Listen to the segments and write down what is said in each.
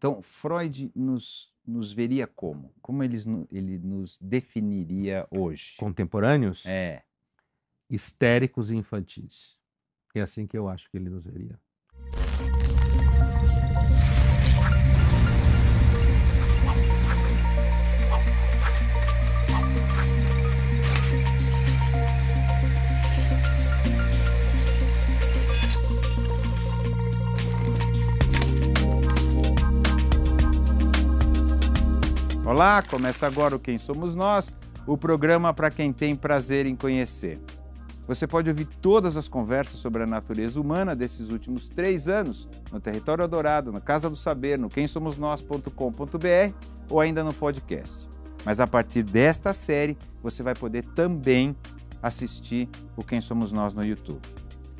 Então, Freud nos, nos veria como? Como eles, ele nos definiria hoje? Contemporâneos? É. Histéricos e infantis. É assim que eu acho que ele nos veria. Olá, começa agora o Quem Somos Nós, o programa para quem tem prazer em conhecer. Você pode ouvir todas as conversas sobre a natureza humana desses últimos três anos no Território Dourado, na Casa do Saber, no quemsomosnós.com.br ou ainda no podcast. Mas a partir desta série, você vai poder também assistir o Quem Somos Nós no YouTube.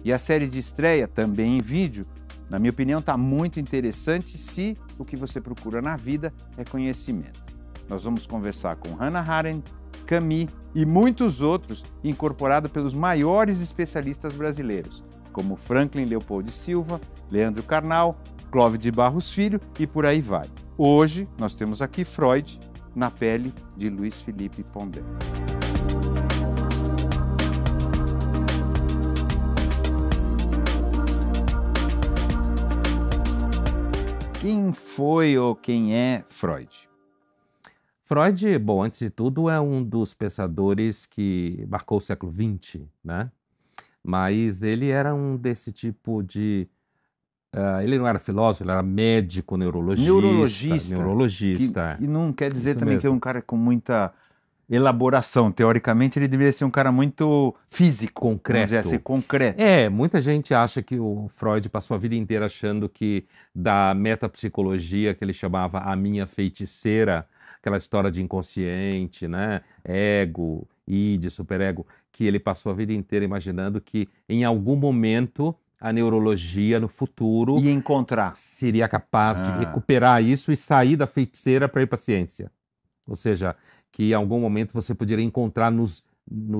E a série de estreia, também em vídeo, na minha opinião, está muito interessante se o que você procura na vida é conhecimento. Nós vamos conversar com Hannah Arendt, Camille e muitos outros, incorporado pelos maiores especialistas brasileiros, como Franklin Leopoldo Silva, Leandro Carnal, Clóvis de Barros Filho e por aí vai. Hoje nós temos aqui Freud na pele de Luiz Felipe Pondé. Quem foi ou quem é Freud? Freud, bom, antes de tudo, é um dos pensadores que marcou o século XX, né? Mas ele era um desse tipo de. Uh, ele não era filósofo, ele era médico, neurologista. Neurologista. Neurologista. E não quer dizer Isso também mesmo. que é um cara com muita elaboração. Teoricamente, ele deveria ser um cara muito físico, concreto. Dizer assim, ser concreto. É, muita gente acha que o Freud passou a vida inteira achando que da metapsicologia, que ele chamava a minha feiticeira, aquela história de inconsciente, né? Ego, id, superego, que ele passou a vida inteira imaginando que em algum momento a neurologia no futuro e encontrar seria capaz ah. de recuperar isso e sair da feiticeira para ir para a ciência. Ou seja, que em algum momento você poderia encontrar nos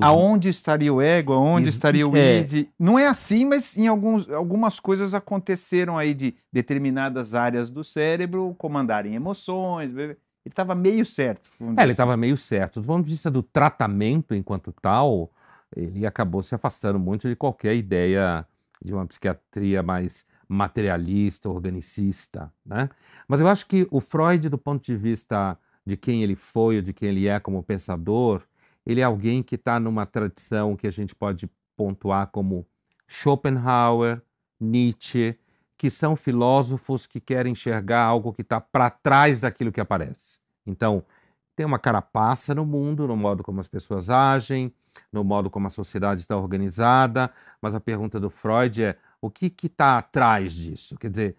Aonde estaria o ego? Aonde Ex estaria o é. id? Não é assim, mas em alguns, algumas coisas aconteceram aí de determinadas áreas do cérebro comandarem emoções. Bebê ele estava meio certo. É, ele estava meio certo. Do ponto de vista do tratamento enquanto tal, ele acabou se afastando muito de qualquer ideia de uma psiquiatria mais materialista, organicista, né? Mas eu acho que o Freud, do ponto de vista de quem ele foi ou de quem ele é como pensador, ele é alguém que está numa tradição que a gente pode pontuar como Schopenhauer, Nietzsche, que são filósofos que querem enxergar algo que está para trás daquilo que aparece. Então, tem uma carapaça no mundo, no modo como as pessoas agem, no modo como a sociedade está organizada, mas a pergunta do Freud é o que está atrás disso? Quer dizer,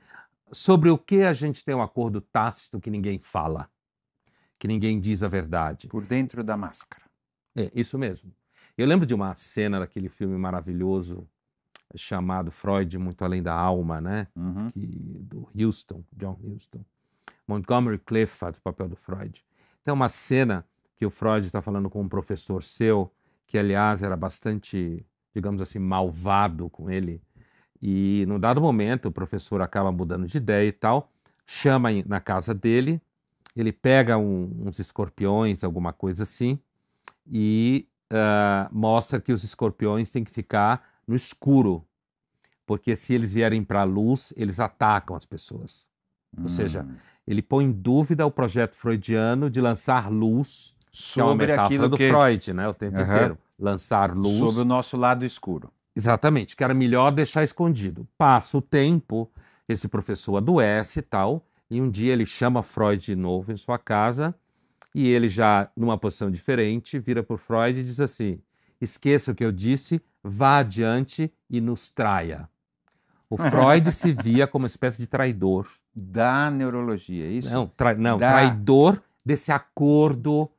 sobre o que a gente tem um acordo tácito que ninguém fala, que ninguém diz a verdade? Por dentro da máscara. É, isso mesmo. Eu lembro de uma cena daquele filme maravilhoso chamado Freud muito além da alma, né? Uhum. Que, do Houston, John Houston. Montgomery Cliff faz o papel do Freud. Tem uma cena que o Freud está falando com um professor seu, que aliás era bastante, digamos assim, malvado com ele. E num dado momento o professor acaba mudando de ideia e tal, chama na casa dele, ele pega um, uns escorpiões, alguma coisa assim, e uh, mostra que os escorpiões têm que ficar no escuro, porque se eles vierem para a luz, eles atacam as pessoas. Hum. Ou seja, hum. ele põe em dúvida o projeto freudiano de lançar luz, sobre que é uma metáfora do que... Freud, né, o tempo uhum. inteiro, lançar luz sobre o nosso lado escuro. Exatamente, que era melhor deixar escondido. Passa o tempo, esse professor adoece e tal, e um dia ele chama Freud de novo em sua casa, e ele já numa posição diferente, vira para Freud e diz assim: "Esqueça o que eu disse, vá adiante e nos traia. O Freud se via como uma espécie de traidor. Da neurologia, é isso? Não, tra não da... traidor desse acordo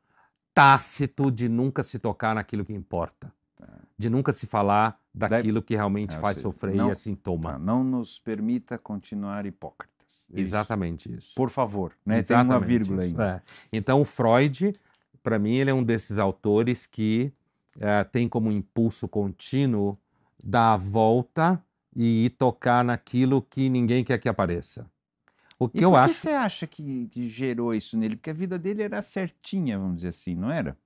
tácito de nunca se tocar naquilo que importa. Tá. De nunca se falar daquilo que realmente é, faz sofrer não, e é sintoma. Tá, não nos permita continuar hipócritas. É Exatamente isso. Por favor, né? Exatamente Tem uma vírgula aí. É. Então, o Freud, para mim, ele é um desses autores que é, tem como impulso contínuo dar a volta e ir tocar naquilo que ninguém quer que apareça. O que e eu acho. que você acha que, que gerou isso nele? Porque a vida dele era certinha, vamos dizer assim, não era?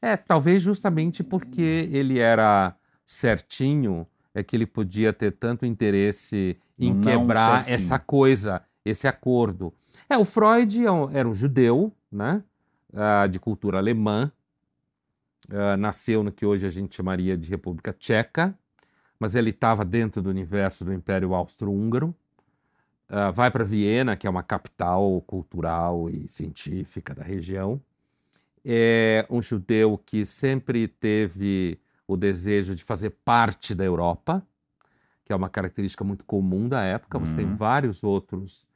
É, talvez justamente hum. porque ele era certinho, é que ele podia ter tanto interesse em não quebrar certinho. essa coisa, esse acordo. É, o Freud é era um judeu, né? Ah, de cultura alemã, ah, nasceu no que hoje a gente chamaria de República Tcheca, mas ele estava dentro do universo do Império Austro-Húngaro. Uh, vai para Viena, que é uma capital cultural e científica da região. É um judeu que sempre teve o desejo de fazer parte da Europa, que é uma característica muito comum da época. Você tem uhum. vários outros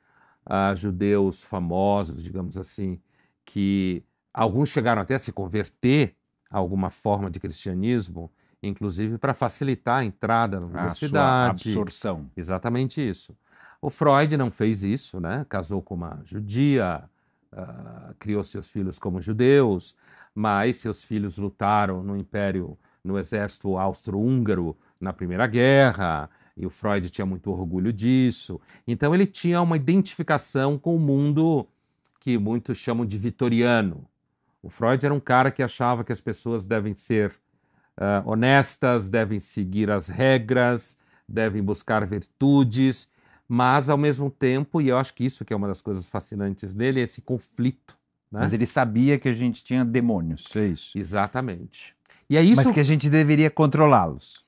uh, judeus famosos, digamos assim, que alguns chegaram até a se converter alguma forma de cristianismo, inclusive para facilitar a entrada na universidade. Sua absorção. Exatamente isso. O Freud não fez isso, né? Casou com uma judia, uh, criou seus filhos como judeus, mas seus filhos lutaram no Império, no exército austro-húngaro na Primeira Guerra, e o Freud tinha muito orgulho disso. Então ele tinha uma identificação com o mundo que muitos chamam de vitoriano, o Freud era um cara que achava que as pessoas devem ser uh, honestas, devem seguir as regras, devem buscar virtudes, mas ao mesmo tempo, e eu acho que isso que é uma das coisas fascinantes dele, é esse conflito. Né? Mas ele sabia que a gente tinha demônios, é isso. Exatamente. E é isso. Mas que a gente deveria controlá-los.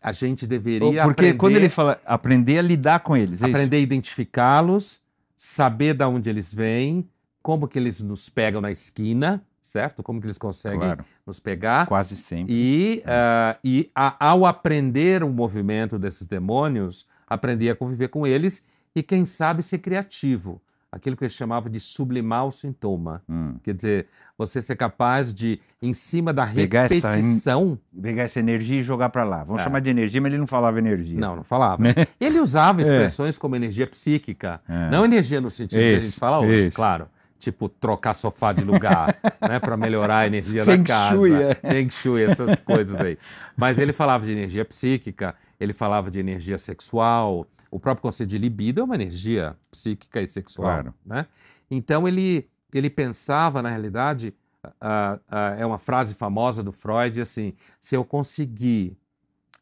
A gente deveria. Porque aprender... quando ele fala aprender a lidar com eles, é aprender isso? a identificá-los, saber de onde eles vêm, como que eles nos pegam na esquina, certo? Como que eles conseguem claro. nos pegar. Quase sempre. E, é. uh, e a, ao aprender o movimento desses demônios, aprender a conviver com eles e, quem sabe, ser criativo. Aquilo que eles chamava de sublimar o sintoma. Hum. Quer dizer, você ser capaz de, em cima da pegar repetição. Essa, pegar essa energia e jogar para lá. Vamos é. chamar de energia, mas ele não falava energia. Não, não falava. Né? ele usava é. expressões é. como energia psíquica, é. não energia no sentido que a gente fala hoje, claro tipo trocar sofá de lugar, né, para melhorar a energia da casa, é. shui, é. essas coisas aí. Mas ele falava de energia psíquica, ele falava de energia sexual, o próprio conceito de libido é uma energia psíquica e sexual, claro. né? Então ele ele pensava na realidade uh, uh, é uma frase famosa do Freud assim, se eu conseguir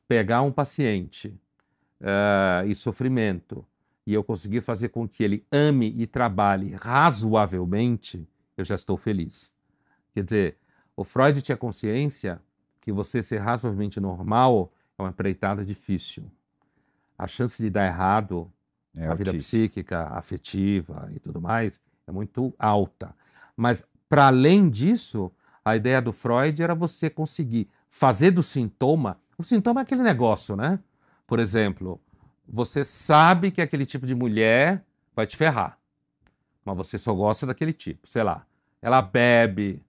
pegar um paciente uh, eh, em sofrimento e eu conseguir fazer com que ele ame e trabalhe razoavelmente, eu já estou feliz. Quer dizer, o Freud tinha consciência que você ser razoavelmente normal é uma empreitada difícil. A chance de dar errado é a vida psíquica, afetiva e tudo mais é muito alta. Mas, para além disso, a ideia do Freud era você conseguir fazer do sintoma. O sintoma é aquele negócio, né? Por exemplo, você sabe que aquele tipo de mulher vai te ferrar. Mas você só gosta daquele tipo, sei lá. Ela bebe,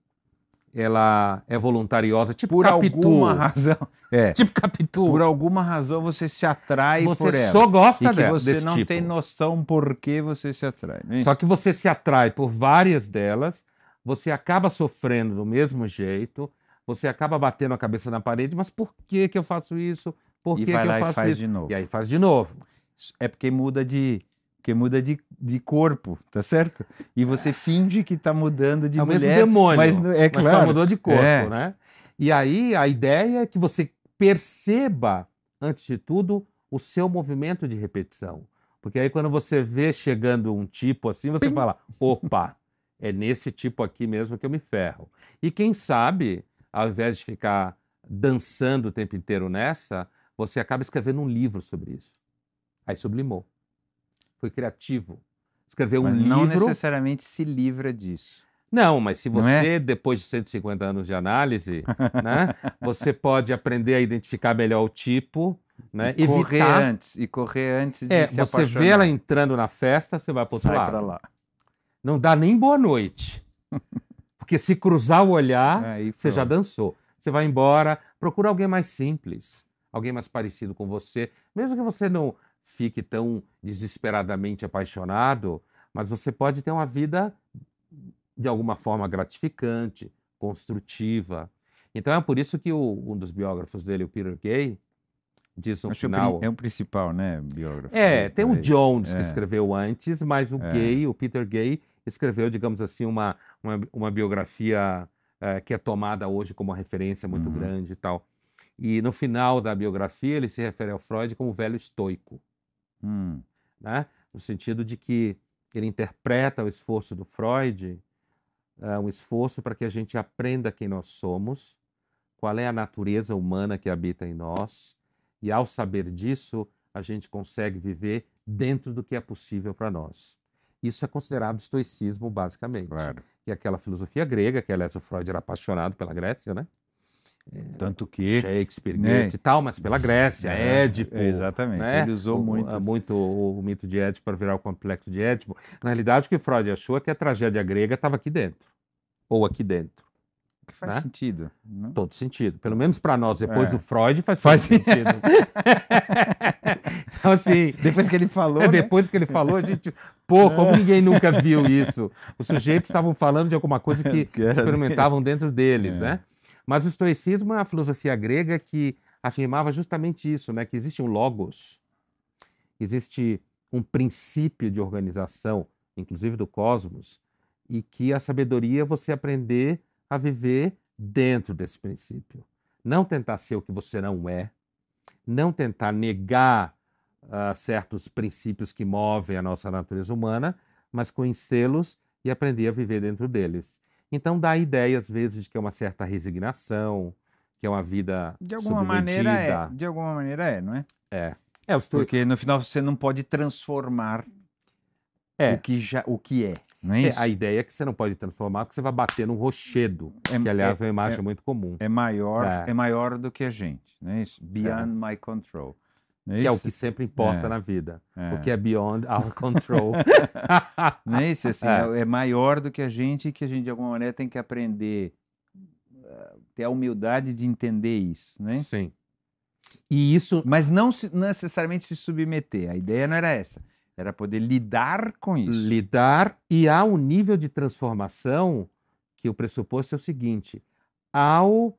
ela é voluntariosa, tipo por Capitu. alguma razão. É. Tipo Capitu. Por alguma razão você se atrai você por ela. Você só gosta e dela. você não tipo. tem noção por que você se atrai. É só que você se atrai por várias delas, você acaba sofrendo do mesmo jeito, você acaba batendo a cabeça na parede, mas por que que eu faço isso? Por que, e vai que lá eu faço e faz isso? de novo. E aí faz de novo. É porque muda de porque muda de, de corpo, tá certo? E você é. finge que tá mudando de é mulher. É o mesmo demônio, mas, é claro, mas só mudou de corpo, é. né? E aí a ideia é que você perceba, antes de tudo, o seu movimento de repetição. Porque aí quando você vê chegando um tipo assim, você Pim. fala, opa, é nesse tipo aqui mesmo que eu me ferro. E quem sabe, ao invés de ficar dançando o tempo inteiro nessa, você acaba escrevendo um livro sobre isso. Aí sublimou. Foi criativo. Escreveu mas um não livro. Não necessariamente se livra disso. Não, mas se é? você, é? depois de 150 anos de análise, né, você pode aprender a identificar melhor o tipo, né? E correr evitar... antes, e correr antes de é, se você apaixonar. vê ela entrando na festa, você vai pro Sai Pra lá. Não dá nem boa noite. Porque se cruzar o olhar, você já dançou. Você vai embora, procura alguém mais simples alguém mais parecido com você, mesmo que você não fique tão desesperadamente apaixonado, mas você pode ter uma vida de alguma forma gratificante, construtiva. Então é por isso que o, um dos biógrafos dele, o Peter Gay, diz no Acho é final. É o principal, né, biógrafo? É, tem o Jones é. que escreveu antes, mas o é. Gay, o Peter Gay, escreveu, digamos assim, uma, uma, uma biografia é, que é tomada hoje como uma referência muito uhum. grande e tal. E no final da biografia, ele se refere ao Freud como velho estoico, hum. né? no sentido de que ele interpreta o esforço do Freud, é, um esforço para que a gente aprenda quem nós somos, qual é a natureza humana que habita em nós, e ao saber disso, a gente consegue viver dentro do que é possível para nós. Isso é considerado estoicismo, basicamente. Claro. Que é aquela filosofia grega, que aliás o Freud era apaixonado pela Grécia, né? tanto que Shakespeare, né? Goethe e tal, mas pela Grécia, é, Édipo. É, exatamente, né? ele usou o, muito, é, muito o, o, mito de Édipo para virar o complexo de Édipo. Na realidade, o que Freud achou é que a tragédia grega estava aqui dentro, ou aqui dentro. Que faz né? sentido. Né? Todo sentido. Pelo menos para nós, depois é. do Freud, faz, faz sentido. então, assim. Depois que ele falou. É, né? depois que ele falou, a gente. Pô, como ninguém nunca viu isso? Os sujeitos estavam falando de alguma coisa que experimentavam dentro deles, é. né? Mas o estoicismo é a filosofia grega que afirmava justamente isso, né? que existe um logos, existe um princípio de organização, inclusive do cosmos, e que a sabedoria é você aprender a viver dentro desse princípio. Não tentar ser o que você não é, não tentar negar uh, certos princípios que movem a nossa natureza humana, mas conhecê-los e aprender a viver dentro deles. Então dá a ideia, às vezes, de que é uma certa resignação, que é uma vida de alguma maneira é, De alguma maneira é, não é? É. é estou... Porque no final você não pode transformar é. o, que já, o que é, não é, é isso? A ideia é que você não pode transformar porque você vai bater num rochedo, é, que aliás é, é uma imagem é, muito comum. É maior, é. é. maior do que a gente, não é isso? É. Beyond my control. É que é o que sempre importa é. na vida. É. O que é beyond our control. Não é isso? Assim, é. é, é maior do que a gente e que a gente, de alguma maneira, tem que aprender, eh, ter a humildade de entender isso, né? Sim. E isso... Mas não se, necessariamente se submeter. A ideia não era essa. Era poder lidar com isso. Lidar. E há um nível de transformação que o pressuposto é o seguinte. Ao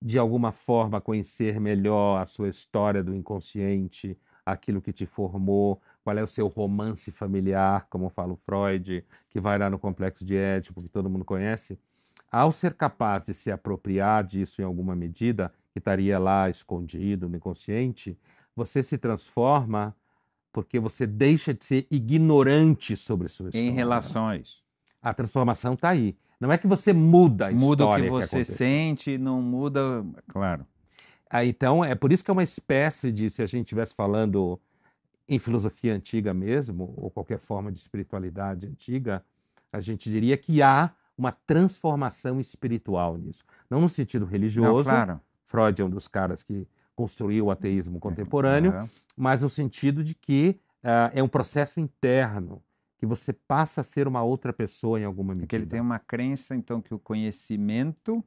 de alguma forma conhecer melhor a sua história do inconsciente, aquilo que te formou, qual é o seu romance familiar, como fala o Freud, que vai lá no complexo de Édipo, que todo mundo conhece, ao ser capaz de se apropriar disso em alguma medida, que estaria lá escondido no inconsciente, você se transforma porque você deixa de ser ignorante sobre sua história. Em relações. A transformação está aí. Não é que você muda a muda história. Muda o que você que sente, não muda. Claro. Ah, então, é por isso que é uma espécie de, se a gente estivesse falando em filosofia antiga mesmo, ou qualquer forma de espiritualidade antiga, a gente diria que há uma transformação espiritual nisso. Não no sentido religioso. Não, claro. Freud é um dos caras que construiu o ateísmo é, contemporâneo, é, mas no sentido de que uh, é um processo interno que você passa a ser uma outra pessoa em alguma medida. Porque ele tem uma crença, então, que o conhecimento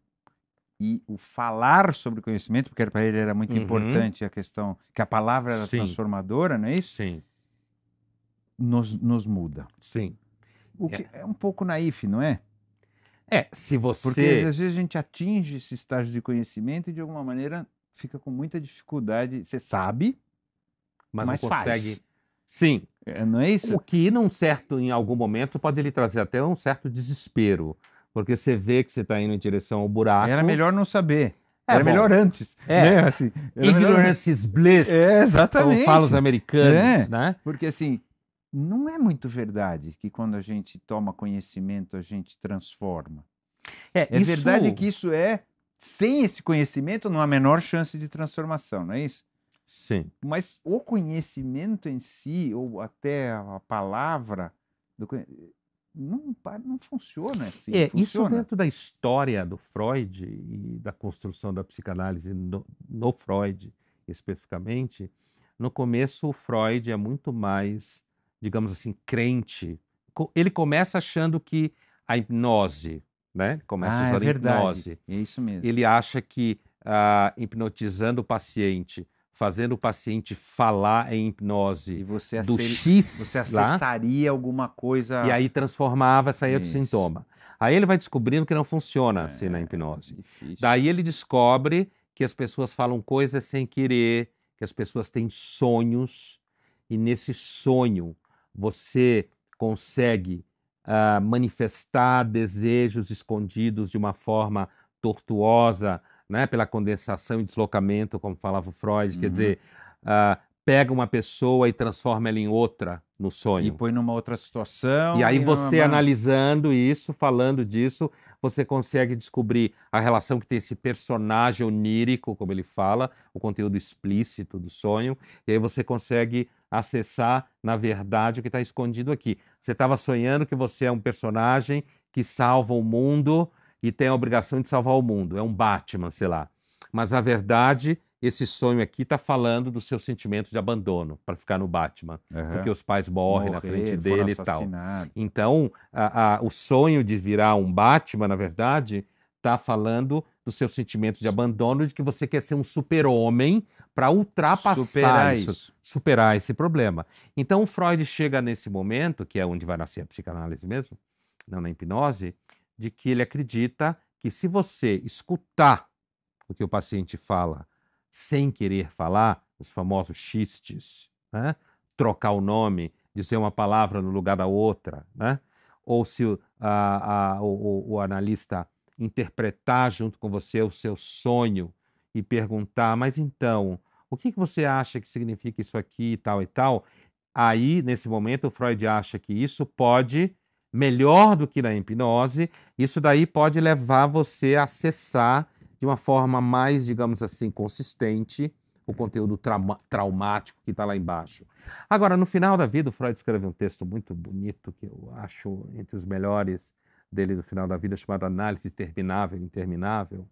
e o falar sobre conhecimento, porque para ele era muito uhum. importante a questão que a palavra era Sim. transformadora, não é isso? Sim. Nos, nos muda. Sim. O é. que é. é um pouco naif, não é? É, se você. Porque às vezes a gente atinge esse estágio de conhecimento e de alguma maneira fica com muita dificuldade. Você sabe, mas, mas não consegue. Sim, é, não é isso? O que, num certo, em algum momento, pode lhe trazer até um certo desespero. Porque você vê que você está indo em direção ao buraco. Era melhor não saber. É, era bom, melhor antes. É. Né? Assim, Ignorance melhor... is bliss. É, exatamente. Como falam os americanos, é. né? Porque assim, não é muito verdade que quando a gente toma conhecimento, a gente transforma. É, é isso... verdade que isso é, sem esse conhecimento, não há menor chance de transformação, não é isso? Sim. Mas o conhecimento em si, ou até a palavra, do, não, não funciona assim. É, funciona. isso dentro da história do Freud e da construção da psicanálise no, no Freud, especificamente, no começo o Freud é muito mais, digamos assim, crente. Ele começa achando que a hipnose, né? Começa ah, é a é a hipnose. É isso mesmo. Ele acha que ah, hipnotizando o paciente fazendo o paciente falar em hipnose e você do X você acessaria lá, alguma coisa e aí transformava saía Isso. do sintoma aí ele vai descobrindo que não funciona é, assim na é, hipnose é daí ele descobre que as pessoas falam coisas sem querer que as pessoas têm sonhos e nesse sonho você consegue uh, manifestar desejos escondidos de uma forma tortuosa né, pela condensação e deslocamento, como falava o Freud, uhum. quer dizer, uh, pega uma pessoa e transforma ela em outra no sonho. E põe numa outra situação. E aí e você numa... analisando isso, falando disso, você consegue descobrir a relação que tem esse personagem onírico, como ele fala, o conteúdo explícito do sonho, e aí você consegue acessar, na verdade, o que está escondido aqui. Você estava sonhando que você é um personagem que salva o mundo, e tem a obrigação de salvar o mundo. É um Batman, sei lá. Mas a verdade, esse sonho aqui está falando do seu sentimento de abandono para ficar no Batman, uhum. porque os pais morrem Morrer, na frente dele e tal. Então, a, a, o sonho de virar um Batman, na verdade, está falando do seu sentimento de abandono, de que você quer ser um super-homem para ultrapassar superar isso, isso, superar esse problema. Então, Freud chega nesse momento, que é onde vai nascer a psicanálise mesmo, não na hipnose, de que ele acredita que se você escutar o que o paciente fala sem querer falar, os famosos xistes, né? trocar o nome, dizer uma palavra no lugar da outra, né? ou se a, a, o, o analista interpretar junto com você o seu sonho e perguntar, mas então, o que, que você acha que significa isso aqui e tal e tal? Aí, nesse momento, o Freud acha que isso pode melhor do que na hipnose, isso daí pode levar você a acessar de uma forma mais, digamos assim, consistente o conteúdo traumático que está lá embaixo. Agora, no final da vida, o Freud escreve um texto muito bonito que eu acho entre os melhores dele do final da vida, chamado Análise Terminável e Interminável,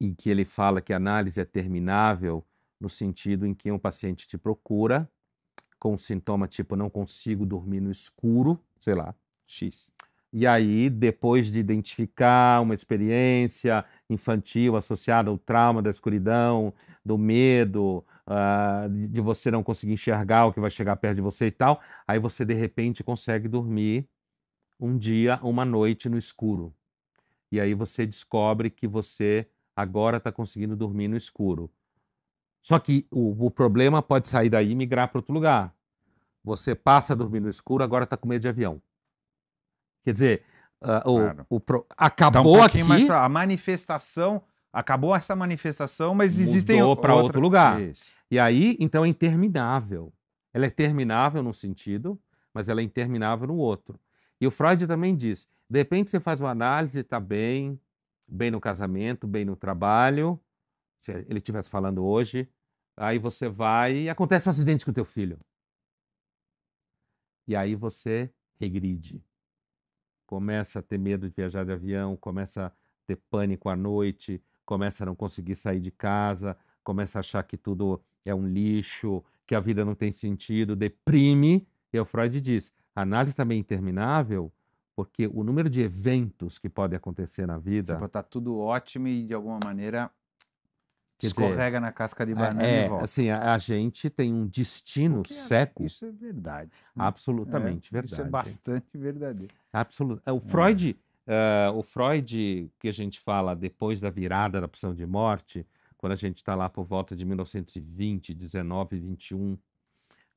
em que ele fala que a análise é terminável no sentido em que um paciente te procura com um sintoma tipo não consigo dormir no escuro, sei lá, X. E aí, depois de identificar uma experiência infantil associada ao trauma da escuridão, do medo, uh, de você não conseguir enxergar o que vai chegar perto de você e tal, aí você de repente consegue dormir um dia, uma noite no escuro. E aí você descobre que você agora está conseguindo dormir no escuro. Só que o, o problema pode sair daí e migrar para outro lugar. Você passa a dormir no escuro, agora está com medo de avião. Quer dizer, uh, o, claro. o, o, acabou um aqui. Mais, a manifestação acabou essa manifestação, mas existem mudou para outra... outro lugar. Isso. E aí, então, é interminável. Ela é terminável num sentido, mas ela é interminável no outro. E o Freud também diz: de repente você faz uma análise, está bem, bem no casamento, bem no trabalho, se ele estivesse falando hoje, aí você vai e acontece um acidente com o teu filho. E aí você regride. Começa a ter medo de viajar de avião, começa a ter pânico à noite, começa a não conseguir sair de casa, começa a achar que tudo é um lixo, que a vida não tem sentido, deprime. E o Freud diz: análise também é interminável, porque o número de eventos que podem acontecer na vida. Tipo, tá tudo ótimo e de alguma maneira Quer Escorrega dizer, na casca de é, banana é, e volta. Assim, a, a gente tem um destino é- seco. isso é verdade. Hum, absolutamente é, verdade. Isso é bastante verdadeiro. Absoluto. É, o Freud, uh, o Freud que a gente fala depois da virada da opção de morte, quando a gente está lá por volta de 1920, 19, 21,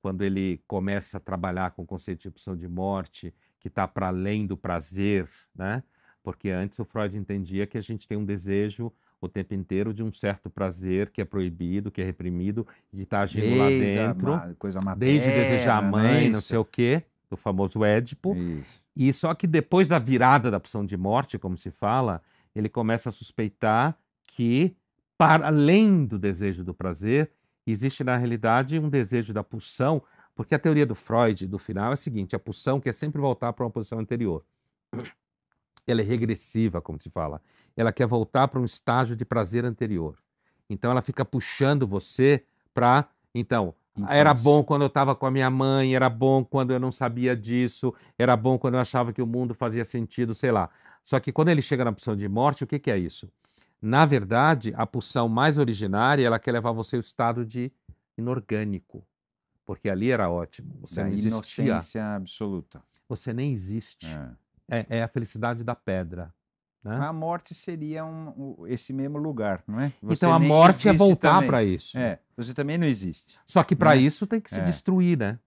quando ele começa a trabalhar com o conceito de opção de morte, que está para além do prazer, né? Porque antes o Freud entendia que a gente tem um desejo o tempo inteiro de um certo prazer que é proibido, que é reprimido, de está agindo desde lá dentro. A, coisa materna, desde desejar a mãe, não, né? não sei o quê, do famoso Édipo. Isso. E só que depois da virada da opção de morte, como se fala, ele começa a suspeitar que, para além do desejo do prazer, existe na realidade um desejo da pulsão, porque a teoria do Freud do final é a seguinte: a pulsão quer sempre voltar para uma posição anterior ela é regressiva, como se fala. Ela quer voltar para um estágio de prazer anterior. Então ela fica puxando você para, então, Infância. Era bom quando eu estava com a minha mãe, era bom quando eu não sabia disso, era bom quando eu achava que o mundo fazia sentido, sei lá. Só que quando ele chega na pulsão de morte, o que, que é isso? Na verdade, a pulsão mais originária, ela quer levar você ao estado de inorgânico, porque ali era ótimo, você da não existia. Inocência absoluta. Você nem existe. É. É, é a felicidade da pedra. Né? A morte seria um, esse mesmo lugar, não é? Então você então a morte é voltar para isso. É, você também não existe. Só que para né? isso tem que se é. destruir, né?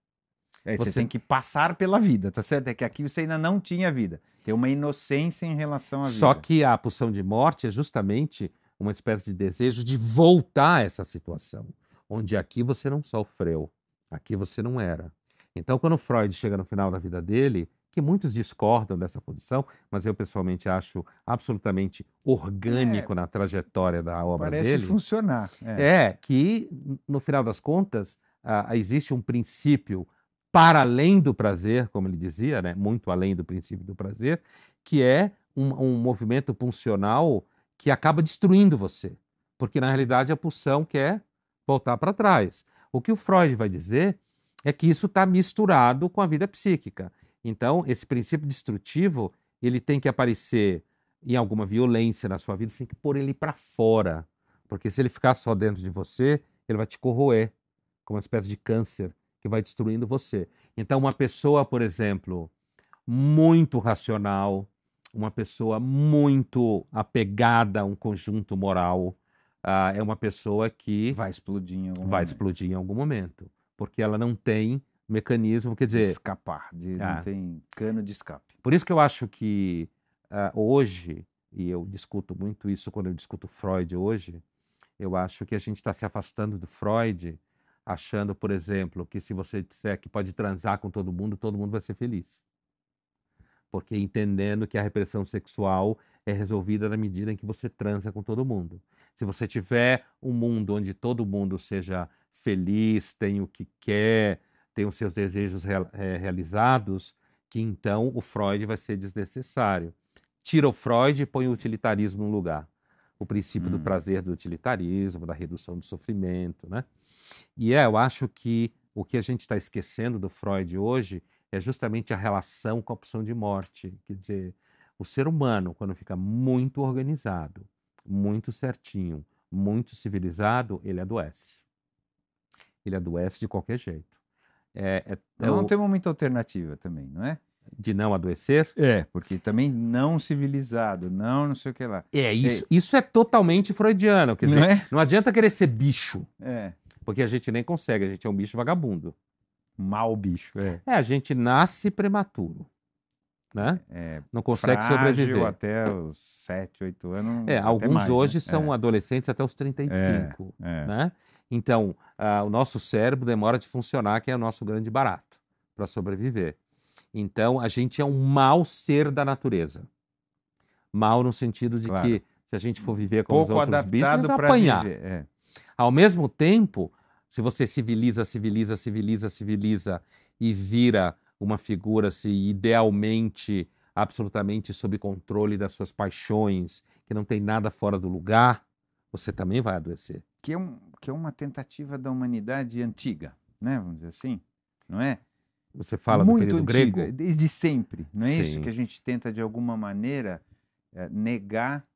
É, você... você... tem que passar pela vida, tá certo? É que aqui você ainda não tinha vida. Tem uma inocência em relação à vida. Só que a pulsão de morte é justamente uma espécie de desejo de voltar a essa situação, onde aqui você não sofreu, aqui você não era. Então, quando Freud chega no final da vida dele, que muitos discordam dessa posição, mas eu pessoalmente acho absolutamente é. orgânico é, na trajetória da obra parece dele. Parece funcionar. É. é. que, no final das contas, existe um princípio para além do prazer, como ele dizia, né? muito além do princípio do prazer, que é um, um movimento puncional que acaba destruindo você. Porque, na realidade, a pulsão quer voltar para trás. O que o Freud vai dizer é que isso está misturado com a vida psíquica. Então, esse princípio destrutivo, ele tem que aparecer em alguma violência na sua vida, você tem que pôr ele para fora. Porque se ele ficar só dentro de você, ele vai te corroer, como uma espécie de câncer que vai destruindo você. Então, uma pessoa, por exemplo, muito racional, uma pessoa muito apegada a um conjunto moral, uh, é uma pessoa que vai explodir em algum vai momento. explodir em algum momento, porque ela não tem mecanismo, quer dizer... Escapar, de, não ah. tem cano de escape. Por isso que eu acho que uh, hoje, e eu discuto muito isso quando eu discuto Freud hoje, eu acho que a gente está se afastando do Freud, achando, por exemplo, que se você disser que pode transar com todo mundo, todo mundo vai ser feliz. Porque entendendo que a repressão sexual é resolvida na medida em que você transa com todo mundo. Se você tiver um mundo onde todo mundo seja feliz, tem o que quer, tem os seus desejos real, é, realizados, que então o Freud vai ser desnecessário. Tira o Freud e põe o utilitarismo no lugar. O princípio hum. do prazer do utilitarismo, da redução do sofrimento, né? E é, eu acho que o que a gente está esquecendo do Freud hoje é justamente a relação com a opção de morte. Quer dizer, o ser humano, quando fica muito organizado, muito certinho, muito civilizado, ele adoece. Ele adoece de qualquer jeito. É, é, é, não o... temos muita alternativa também, não é? De não adoecer? É, porque também não civilizado, não não sei o que lá. É, isso, é. isso é totalmente freudiano. Quer dizer, não, é? não adianta querer ser bicho. É. Porque a gente nem consegue, a gente é um bicho vagabundo. Mal bicho, é. É, a gente nasce prematuro né? É, é, não consegue sobreviver. até os 7, 8 anos. É, alguns mais, né? hoje né? são é. adolescentes até os 35, é, é, né? Então, ah, o nosso cérebro demora de funcionar, que é o nosso grande barato para sobreviver. Então, a gente é um mau ser da natureza. Mal no sentido de claro. que se a gente for viver como Pouco os outros bichos, a gente vai apanhar. Viver, é. Ao mesmo tempo, se você civiliza, civiliza, civiliza, civiliza e vira uma figura se assim, idealmente, absolutamente sob controle das suas paixões, que não tem nada fora do lugar, você também vai adoecer. Que é, um, que é uma tentativa da humanidade antiga, né? vamos dizer assim, não é? Você fala Muito do período antiga, grego? Desde sempre, não é Sim. isso? Que a gente tenta, de alguma maneira, é, negar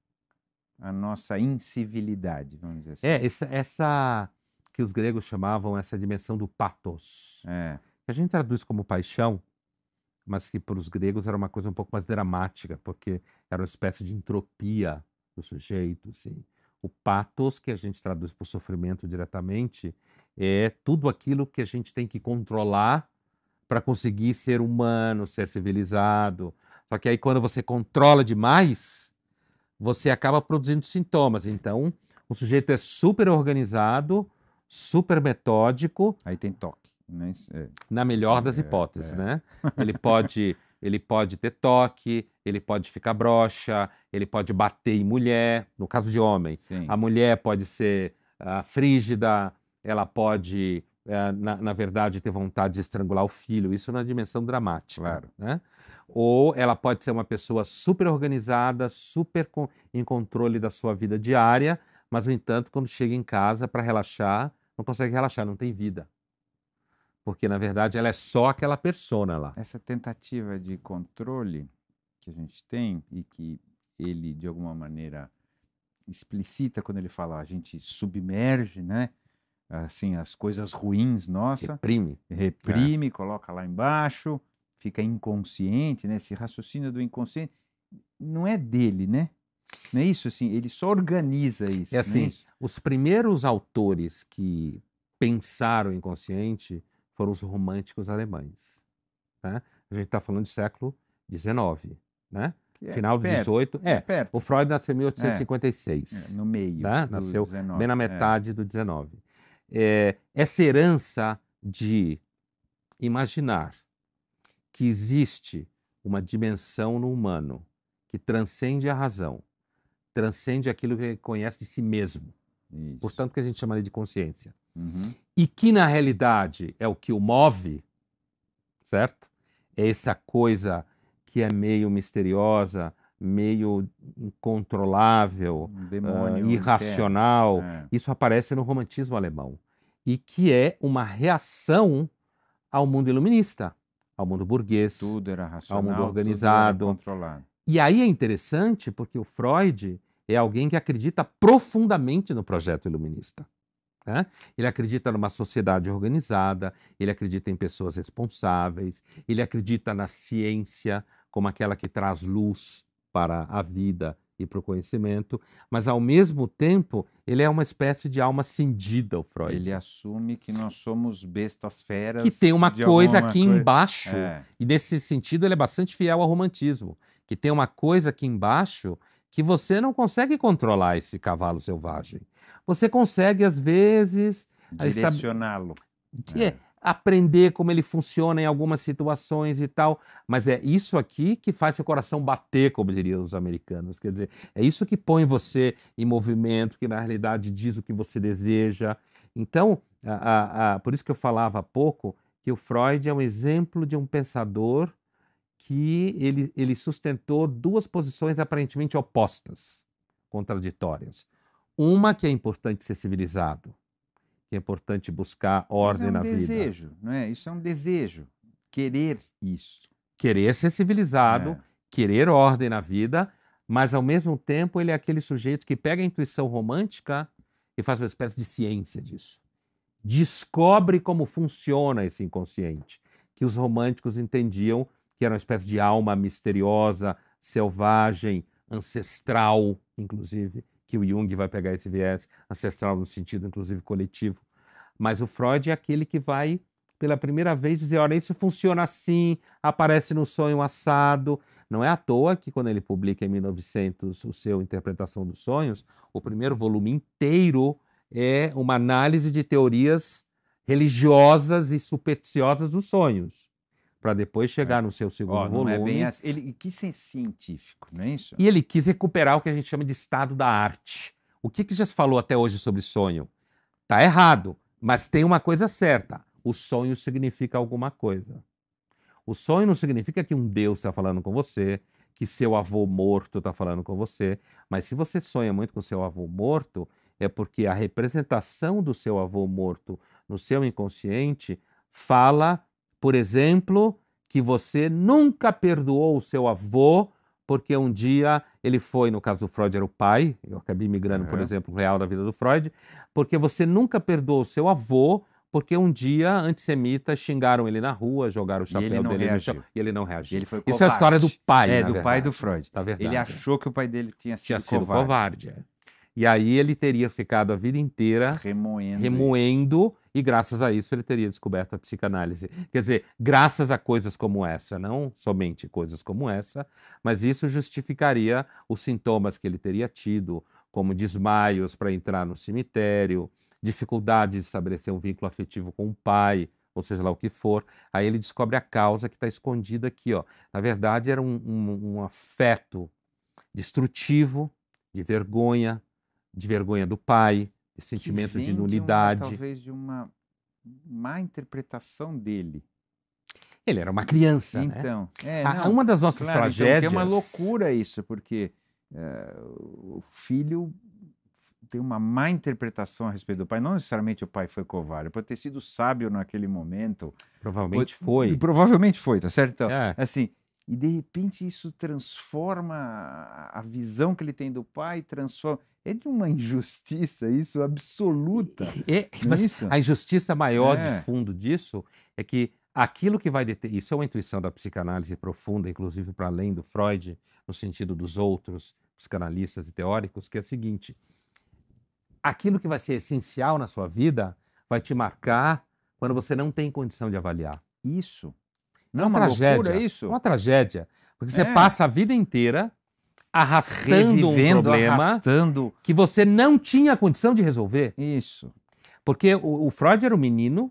a nossa incivilidade, vamos dizer assim. É, essa, essa que os gregos chamavam essa dimensão do patos. É a gente traduz como paixão, mas que para os gregos era uma coisa um pouco mais dramática, porque era uma espécie de entropia do sujeito, assim. O patos, que a gente traduz por sofrimento diretamente, é tudo aquilo que a gente tem que controlar para conseguir ser humano, ser civilizado. Só que aí, quando você controla demais, você acaba produzindo sintomas. Então, o sujeito é super organizado, super metódico. Aí tem toque. É. Na melhor das é, hipóteses, é. né? Ele pode, ele pode ter toque, ele pode ficar broxa, ele pode bater em mulher, no caso de homem. Sim. A mulher pode ser uh, frígida, ela pode, uh, na, na, verdade, ter vontade de estrangular o filho. Isso na dimensão dramática. Claro. Né? Ou ela pode ser uma pessoa super organizada, super com, em controle da sua vida diária, mas, no entanto, quando chega em casa para relaxar, não consegue relaxar, não tem vida porque na verdade ela é só aquela persona lá. Essa tentativa de controle que a gente tem e que ele de alguma maneira explicita quando ele fala a gente submerge, né? Assim, as coisas ruins, nossa. Reprime. Reprime, é. coloca lá embaixo, fica inconsciente, né? Esse raciocínio do inconsciente não é dele, né? Não é isso, assim, ele só organiza isso. É, é assim, é isso? os primeiros autores que pensaram o inconsciente foram os românticos alemães. Né? A gente está falando de século XIX, né? É, Final do perto, 18. É, é, perto. o Freud nasceu em 1856. É, é, no meio. Né? Nasceu 19, bem na é. metade é. do 19. essa herança de imaginar que existe uma dimensão no humano que transcende a razão, transcende aquilo que ele conhece de si mesmo. Isso. Portanto, que a gente chama de consciência uhum. e que na realidade é o que o move, certo? É essa coisa que é meio misteriosa, meio incontrolável, uh, irracional. É. Isso aparece no romantismo alemão e que é uma reação ao mundo iluminista, ao mundo burguês, tudo era racional, ao mundo organizado, controlado. E aí é interessante porque o Freud é alguém que acredita profundamente no projeto iluminista. Né? Ele acredita numa sociedade organizada, ele acredita em pessoas responsáveis, ele acredita na ciência como aquela que traz luz para a vida e para o conhecimento, mas ao mesmo tempo ele é uma espécie de alma cindida, o Freud. Ele assume que nós somos bestas feras. Que tem uma coisa aqui coisa... embaixo, é. e nesse sentido ele é bastante fiel ao romantismo, que tem uma coisa aqui embaixo que você não consegue controlar esse cavalo selvagem. Você consegue, às vezes. Direcioná-lo. É. Aprender como ele funciona em algumas situações e tal. Mas é isso aqui que faz seu coração bater, como diriam os americanos. Quer dizer, é isso que põe você em movimento, que na realidade diz o que você deseja. Então, a, a, a, por isso que eu falava há pouco que o Freud é um exemplo de um pensador que ele, ele sustentou duas posições aparentemente opostas, contraditórias. Uma que é importante ser civilizado, que é importante buscar é ordem é um na desejo, vida. Não é? Isso é um desejo, querer isso. Querer ser civilizado, é. querer ordem na vida, mas ao mesmo tempo ele é aquele sujeito que pega a intuição romântica e faz uma espécie de ciência disso. Descobre como funciona esse inconsciente, que os românticos entendiam que era uma espécie de alma misteriosa, selvagem, ancestral, inclusive, que o Jung vai pegar esse viés ancestral no sentido, inclusive, coletivo. Mas o Freud é aquele que vai, pela primeira vez, dizer: olha, isso funciona assim, aparece no sonho assado. Não é à toa que, quando ele publica em 1900 o seu Interpretação dos Sonhos, o primeiro volume inteiro é uma análise de teorias religiosas e supersticiosas dos sonhos para depois chegar é. no seu segundo Ó, não volume. É bem assim. Ele quis ser científico, não é isso? E ele quis recuperar o que a gente chama de estado da arte. O que, que já se falou até hoje sobre sonho? Tá errado, mas tem uma coisa certa: o sonho significa alguma coisa. O sonho não significa que um Deus está falando com você, que seu avô morto está falando com você, mas se você sonha muito com seu avô morto, é porque a representação do seu avô morto no seu inconsciente fala por exemplo, que você nunca perdoou o seu avô porque um dia ele foi, no caso do Freud era o pai, eu acabei migrando, por exemplo, real da vida do Freud, porque você nunca perdoou o seu avô porque um dia antissemitas xingaram ele na rua, jogaram o chapéu dele reagiu. no chão e ele não reagiu. Ele Isso é a história do pai, É, do verdade. pai do Freud. Tá verdade, ele achou que o pai dele tinha sido tinha covarde. Sido covarde é. E aí ele teria ficado a vida inteira remoendo, remoendo e graças a isso ele teria descoberto a psicanálise. Quer dizer, graças a coisas como essa, não somente coisas como essa, mas isso justificaria os sintomas que ele teria tido, como desmaios para entrar no cemitério, dificuldade de estabelecer um vínculo afetivo com o pai, ou seja lá o que for, aí ele descobre a causa que está escondida aqui. Ó. Na verdade, era um, um, um afeto destrutivo, de vergonha, de vergonha do pai, de sentimento de nulidade. De uma, talvez de uma má interpretação dele. Ele era uma criança, né? então, né? É, não, uma das nossas claro, tragédias. Então, é uma loucura isso, porque é, o filho tem uma má interpretação a respeito do pai. Não necessariamente o pai foi covarde, pode ter sido sábio naquele momento. Provavelmente foi. foi. Provavelmente foi, tá certo? Então, é. assim, e de repente isso transforma a visão que ele tem do pai, transforma. É de uma injustiça isso absoluta. É, é, mas isso? a injustiça maior é. de fundo disso é que aquilo que vai deter. Isso é uma intuição da psicanálise profunda, inclusive para além do Freud, no sentido dos outros psicanalistas e teóricos, que é o seguinte: aquilo que vai ser essencial na sua vida vai te marcar quando você não tem condição de avaliar. Isso. É não, é uma, uma tragédia. isso? Uma tragédia. Porque você é. passa a vida inteira arrastando Revivendo, um problema arrastando. que você não tinha condição de resolver. Isso. Porque o, o Freud era um menino,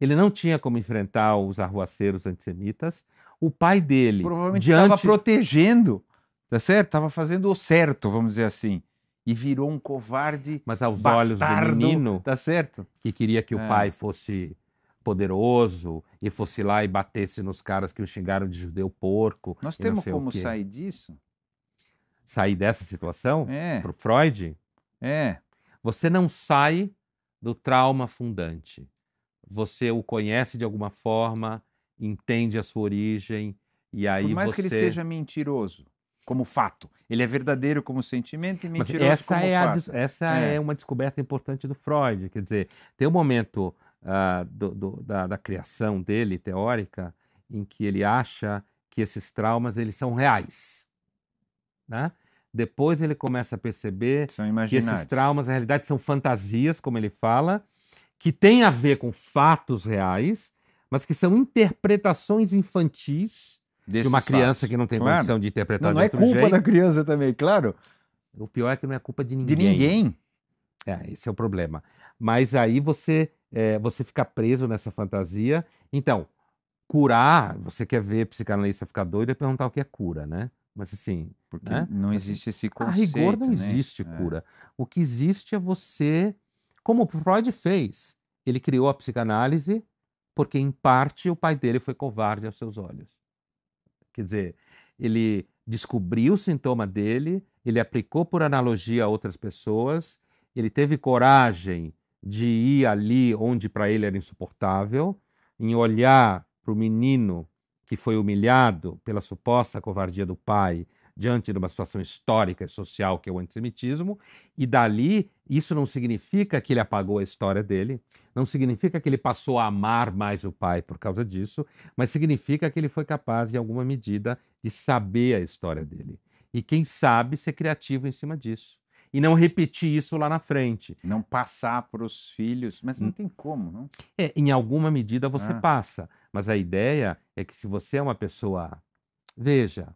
ele não tinha como enfrentar os arruaceiros antissemitas. O pai dele. Provavelmente estava diante... protegendo, tá certo? Estava fazendo o certo, vamos dizer assim e virou um covarde. Mas aos bastardo, olhos do menino, tá certo? Que queria que o é. pai fosse poderoso e fosse lá e batesse nos caras que o xingaram de judeu porco. Nós temos como sair disso? Sair dessa situação? É. o Freud? É. Você não sai do trauma fundante. Você o conhece de alguma forma, entende a sua origem e aí Por mais você... que ele seja mentiroso como fato, ele é verdadeiro como sentimento e mentiroso essa como é fato. A, essa é. é uma descoberta importante do Freud, quer dizer, tem um momento uh, do, do, da, da, criação dele, teórica, em que ele acha que esses traumas eles são reais. Né? Depois ele começa a perceber que esses traumas, na realidade, são fantasias, como ele fala, que têm a ver com fatos reais, mas que são interpretações infantis de uma criança fatos. que não tem claro. condição de interpretar não, não é culpa jeito. da criança também, claro. O pior é que não é culpa de ninguém. De ninguém. É, esse é o problema. Mas aí você é, você fica preso nessa fantasia. Então, curar, você quer ver psicanalista ficar doido e é perguntar o que é cura, né? Mas assim. Porque né? não assim, existe esse conceito. A rigor não né? existe é. cura. É. O que existe é você. Como Freud fez, ele criou a psicanálise porque, em parte, o pai dele foi covarde aos seus olhos. Quer dizer, ele descobriu o sintoma dele, ele aplicou por analogia a outras pessoas, ele teve coragem de ir ali onde para ele era insuportável, em olhar para o menino que foi humilhado pela suposta covardia do pai diante de uma situação histórica e social que é o antissemitismo, e dali isso não significa que ele apagou a história dele, não significa que ele passou a amar mais o pai por causa disso, mas significa que ele foi capaz, em alguma medida, de saber a história dele. E quem sabe ser criativo em cima disso e não repetir isso lá na frente. Não passar para os filhos, mas não hum. tem como, não? É, em alguma medida você ah. passa, mas a ideia é que se você é uma pessoa, veja,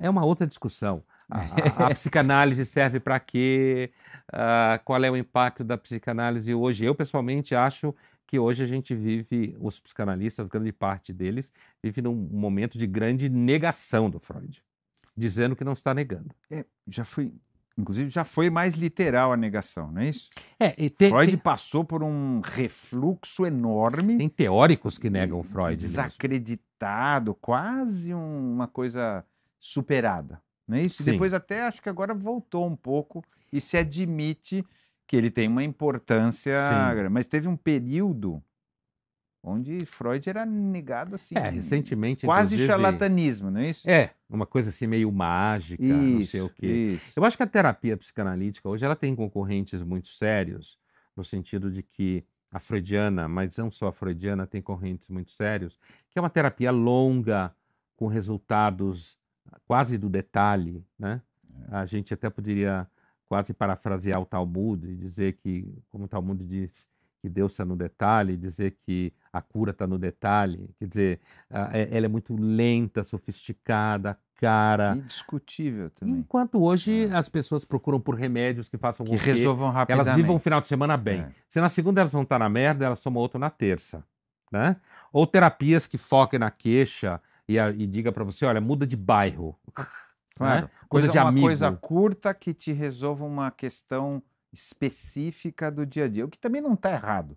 é uma outra discussão. A, a, a psicanálise serve para quê? Uh, qual é o impacto da psicanálise hoje? Eu pessoalmente acho que hoje a gente vive, os psicanalistas, grande parte deles, vive num momento de grande negação do Freud, dizendo que não está negando. É, já fui inclusive, já foi mais literal a negação, não é isso? É, e te, Freud te... passou por um refluxo enorme. Tem teóricos que negam Freud. Desacreditado, mesmo. quase um, uma coisa superada, não é isso? Sim. E depois até acho que agora voltou um pouco e se admite que ele tem uma importância, Sim. mas teve um período onde Freud era negado assim. É, recentemente. Quase charlatanismo, não é isso? É, uma coisa assim meio mágica, isso, não sei o quê. Isso. Eu acho que a terapia psicanalítica hoje ela tem concorrentes muito sérios, no sentido de que a freudiana, mas não só a freudiana, tem correntes muito sérios, que é uma terapia longa, com resultados quase do detalhe, né? É. A gente até poderia quase parafrasear o Talmud e dizer que, como o Talmud diz, que Deus está no detalhe, dizer que a cura está no detalhe, quer dizer, é, ela é muito lenta, sofisticada, cara. Indiscutível também. Enquanto hoje é. as pessoas procuram por remédios que façam que resolvam rapidamente. Elas vivam o final de semana bem. É. Se na segunda elas vão estar tá na merda, elas somam outro na terça, né? Ou terapias que foquem na queixa e, a, e diga para você, olha, muda de bairro. Né? Claro. Né? Coisa, coisa de uma coisa curta que te resolva uma questão específica do dia a dia, o que também não está errado.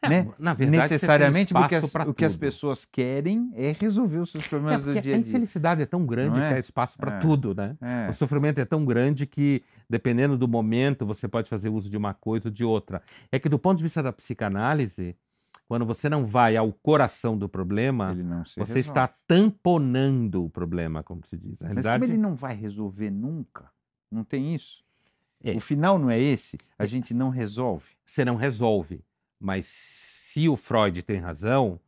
É, né? Na verdade, necessariamente porque as, o que as pessoas querem é resolver os seus é, problemas é, do dia a dia. A infelicidade é tão grande é? que há espaço para é. tudo, né? É. O sofrimento é tão grande que, dependendo do momento, você pode fazer uso de uma coisa ou de outra. É que, do ponto de vista da psicanálise, quando você não vai ao coração do problema, você resolve. está tamponando o problema, como se diz. Na Mas como ele não vai resolver nunca, não tem isso? É. O final não é esse? A gente não resolve. Você não resolve. Mas se o Freud tem razão,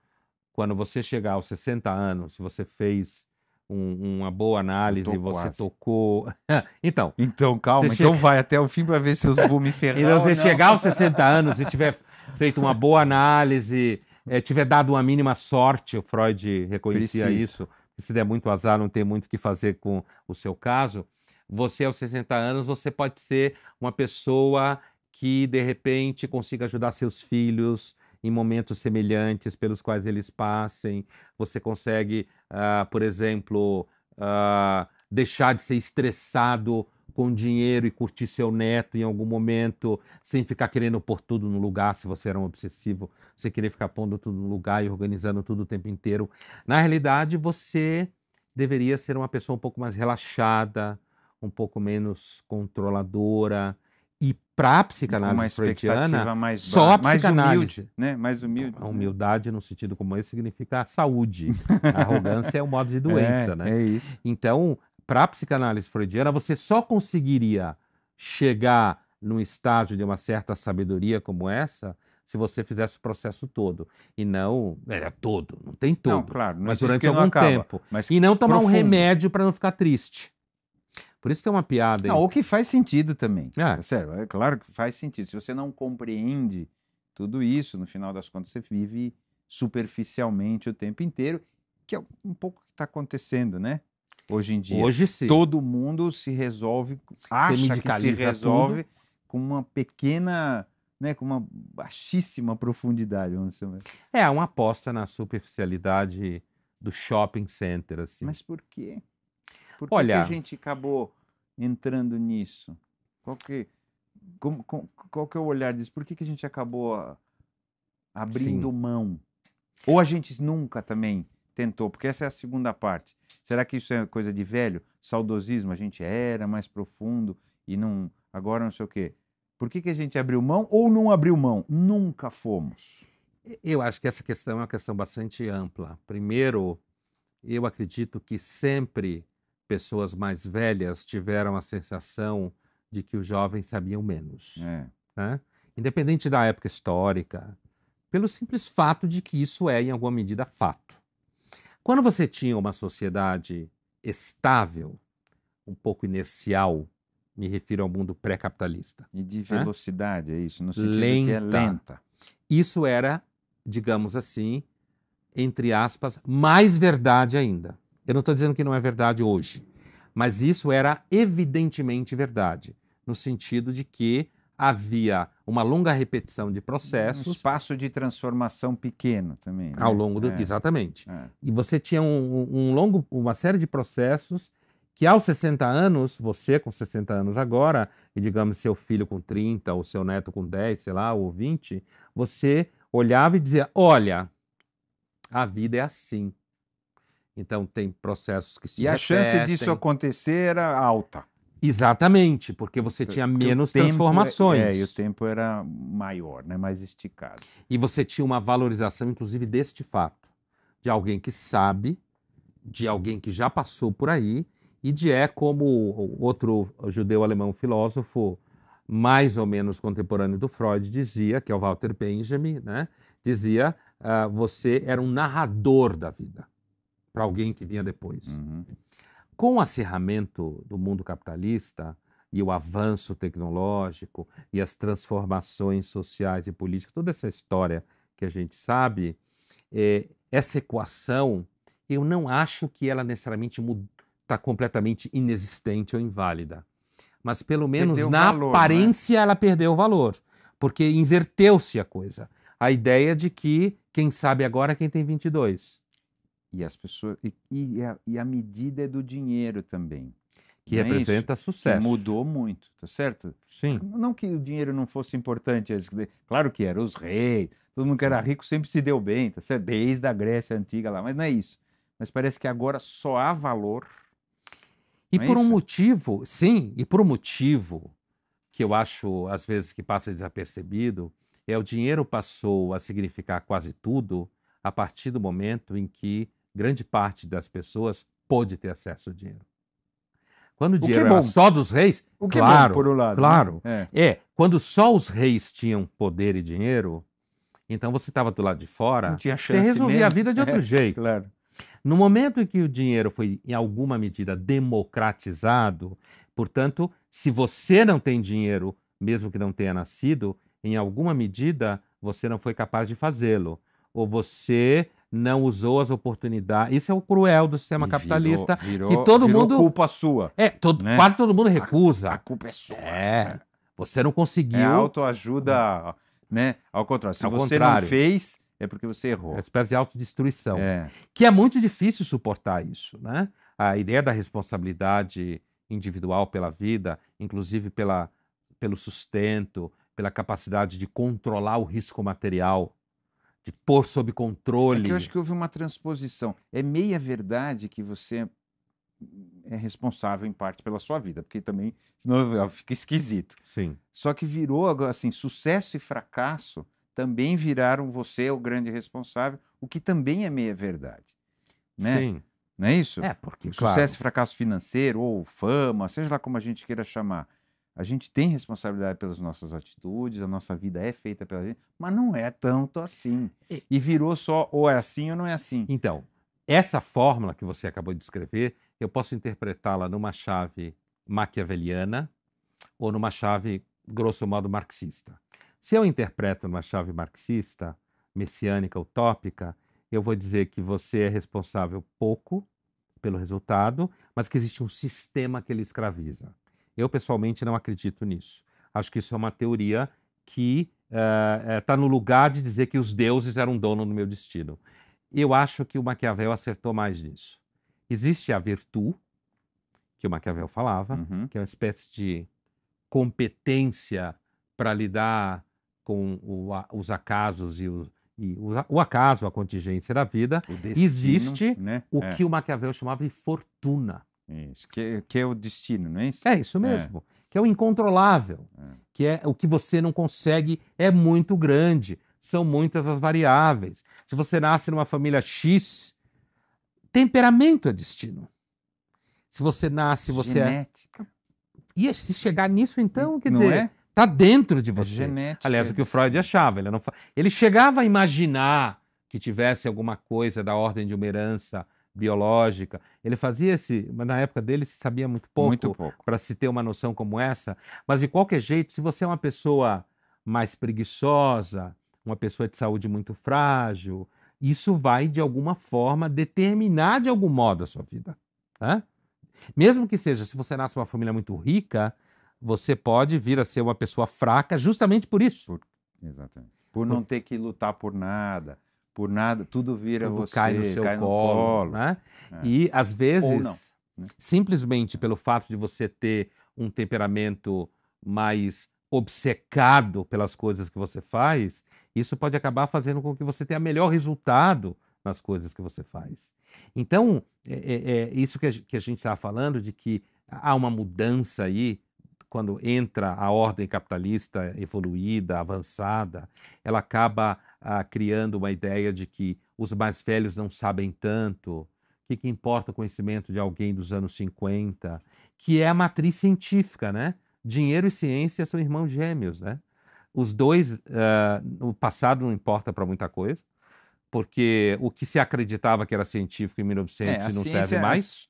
quando você chegar aos 60 anos, se você fez um, uma boa análise, você quase. tocou. então. Então, calma, então chega... vai até o fim para ver se eu vou me ferrar. então, você chegar aos 60 anos e tiver feito uma boa análise, é, tiver dado uma mínima sorte, o Freud reconhecia Precisa. isso. Se der muito azar, não tem muito o que fazer com o seu caso você, aos 60 anos, você pode ser uma pessoa que, de repente, consiga ajudar seus filhos em momentos semelhantes pelos quais eles passem. Você consegue, uh, por exemplo, uh, deixar de ser estressado com dinheiro e curtir seu neto em algum momento, sem ficar querendo pôr tudo no lugar, se você era um obsessivo, você querer ficar pondo tudo no lugar e organizando tudo o tempo inteiro. Na realidade, você deveria ser uma pessoa um pouco mais relaxada, um pouco menos controladora e para a psicanálise freudiana, mais só a psicanálise. Humilde, né? Mais humilde. A humildade, no sentido como esse, significa saúde. a arrogância é um modo de doença, é, né? É isso. Então, para a psicanálise freudiana, você só conseguiria chegar num estágio de uma certa sabedoria como essa se você fizesse o processo todo e não é, é todo não tem todo não, claro, não é mas durante algum tempo mas e não tomar profundo. um remédio para não ficar triste por isso que é uma piada. Não, ou que faz sentido também. É. é. Sério, é claro que faz sentido. Se você não compreende tudo isso, no final das contas você vive superficialmente o tempo inteiro, que é um pouco o que está acontecendo, né? Hoje em dia. Hoje sim. Todo mundo se resolve, acha que se resolve tudo. com uma pequena, né, com uma baixíssima profundidade, vamos É, uma aposta na superficialidade do shopping center, assim. Mas por quê? Por que, Olha, que a gente acabou entrando nisso? Qual que, como, qual que é o olhar disso? Por que, que a gente acabou ah, abrindo sim. mão? Ou a gente nunca também tentou? Porque essa é a segunda parte. Será que isso é coisa de velho? Saudosismo, a gente era mais profundo e não agora não sei o quê. Por que, que a gente abriu mão ou não abriu mão? Nunca fomos. Eu acho que essa questão é uma questão bastante ampla. Primeiro, eu acredito que sempre pessoas mais velhas tiveram a sensação de que os jovens sabiam menos. É. Né? Independente da época histórica, pelo simples fato de que isso é, em alguma medida, fato. Quando você tinha uma sociedade estável, um pouco inercial, me refiro ao mundo pré-capitalista. E de né? velocidade, né? é isso? No sentido lenta. que é lenta. Isso era, digamos assim, entre aspas, mais verdade ainda. Eu não estou dizendo que não é verdade hoje, mas isso era evidentemente verdade, no sentido de que havia uma longa repetição de processos. Um espaço de transformação pequeno também. Né? Ao longo do. É. Exatamente. É. E você tinha um, um, longo, uma série de processos que aos 60 anos, você com 60 anos agora, e digamos seu filho com 30, ou seu neto com 10, sei lá, ou 20, você olhava e dizia: olha, a vida é assim. Então, tem processos que se. E repetem. a chance disso acontecer era alta. Exatamente, porque você é, tinha menos é, transformações. É, é, e o tempo era maior, né, mais esticado. E você tinha uma valorização, inclusive, deste fato, de alguém que sabe, de alguém que já passou por aí, e de é como outro judeu-alemão filósofo, mais ou menos contemporâneo do Freud, dizia, que é o Walter Benjamin, né, dizia, uh, você era um narrador da vida para alguém que vinha depois. Uhum. Com o acerramento do mundo capitalista e o avanço tecnológico e as transformações sociais e políticas, toda essa história que a gente sabe, é, essa equação, eu não acho que ela necessariamente está completamente inexistente ou inválida. Mas pelo menos perdeu na valor, é? aparência né? ela perdeu o valor, porque inverteu-se a coisa. A ideia de que quem sabe agora é quem tem 22. E as pessoas e, e, a, é, e a medida é do dinheiro também que não é representa é sucesso. Que mudou muito, tá certo? Sim. Não que o dinheiro não fosse importante, claro que era, os reis, todo mundo que era rico sempre se deu bem, tá certo? Desde a Grécia antiga lá, mas não é isso. Mas parece que agora só há valor. E é por é um motivo, sim, e por um motivo que eu acho às vezes que passa desapercebido, é o dinheiro passou a significar quase tudo a partir do momento em que grande parte das pessoas pôde ter acesso ao dinheiro. Quando o dinheiro o é era só dos reis, o que claro, é bom, por um lado, né? claro, né? é. é. Quando só os reis tinham poder e dinheiro, então você estava do lado de fora, você resolvia mesmo. a vida de é, outro é, jeito. Claro. No momento em que o dinheiro foi, em alguma medida, democratizado, portanto, se você não tem dinheiro, mesmo que não tenha nascido, em alguma medida você não foi capaz de fazê-lo. Ou você não usou as oportunidades. Isso é o cruel do sistema capitalista virou, que todo virou mundo culpa sua. É, todo, né? quase todo mundo recusa. A, a culpa é sua. É. Você não conseguiu. É autoajuda, né? Ao contrário, se Ao você contrário. não fez, é porque você errou. É uma espécie de autodestruição. É. Que é muito difícil suportar isso, né? A ideia da responsabilidade individual pela vida, inclusive pela, pelo sustento, pela capacidade de controlar o risco material de pôr sob controle. É que eu acho que houve uma transposição. É meia verdade que você é responsável em parte pela sua vida, porque também senão fica esquisito. Sim. Só que virou assim, sucesso e fracasso também viraram você o grande responsável, o que também é meia verdade. Né? Sim. Não é isso? É, porque. Sucesso claro. e fracasso financeiro, ou fama, seja lá como a gente queira chamar. A gente tem responsabilidade pelas nossas atitudes, a nossa vida é feita pela gente, mas não é tanto assim. E virou só ou é assim ou não é assim. Então, essa fórmula que você acabou de descrever, eu posso interpretá-la numa chave maquiaveliana ou numa chave, grosso modo, marxista. Se eu interpreto numa chave marxista, messiânica, utópica, eu vou dizer que você é responsável pouco pelo resultado, mas que existe um sistema que ele escraviza. Eu, pessoalmente, não acredito nisso. Acho que isso é uma teoria que está eh, eh, uh, no lugar de dizer que os deuses eram dono do meu destino. Eu acho que o Maquiavel acertou mais nisso. Existe a virtude, que o Maquiavel falava, uhum. que é uma espécie de competência para lidar com o, a, os acasos e, o, e o, o, acaso, a contingência da vida. Destino, Existe né? o é. que o Maquiavel chamava de fortuna. Isso, que, que é o destino, não é isso? É isso é. mesmo. É. Que é o incontrolável, é. que é o que você não consegue, é muito grande, são muitas as variáveis. Se você nasce numa família X, temperamento é destino. Se você nasce, você é Genética. é. E se chegar nisso, então, quer não dizer, é? tá dentro de você. É genética, Aliás, é o que o é Freud achava. Ele, não... ele chegava a imaginar que tivesse alguma coisa da ordem de uma herança biológica. Ele fazia esse, mas na época dele se sabia muito pouco, pouco. para se ter uma noção como essa. Mas de qualquer jeito, se você é uma pessoa mais preguiçosa, uma pessoa de saúde muito frágil, isso vai de alguma forma determinar de algum modo a sua vida, tá? Mesmo que seja, se você nasce uma família muito rica, você pode vir a ser uma pessoa fraca justamente por isso. Por, exatamente. Por não ter que lutar por nada, por nada, tudo vira tudo você, cai no seu cai colo, no colo, né? É. E às vezes, né? simplesmente pelo fato de você ter um temperamento mais obcecado pelas coisas que você faz, isso pode acabar fazendo com que você tenha melhor resultado nas coisas que você faz. Então, é, é, é isso que a, que a gente estava tá falando de que há uma mudança aí quando entra a ordem capitalista evoluída, avançada, ela acaba ah, criando uma ideia de que os mais velhos não sabem tanto, o que, que importa o conhecimento de alguém dos anos 50, que é a matriz científica, né? Dinheiro e ciência são irmãos gêmeos, né? Os dois, uh, o passado não importa para muita coisa, porque o que se acreditava que era científico em 1900 é, não serve é mais.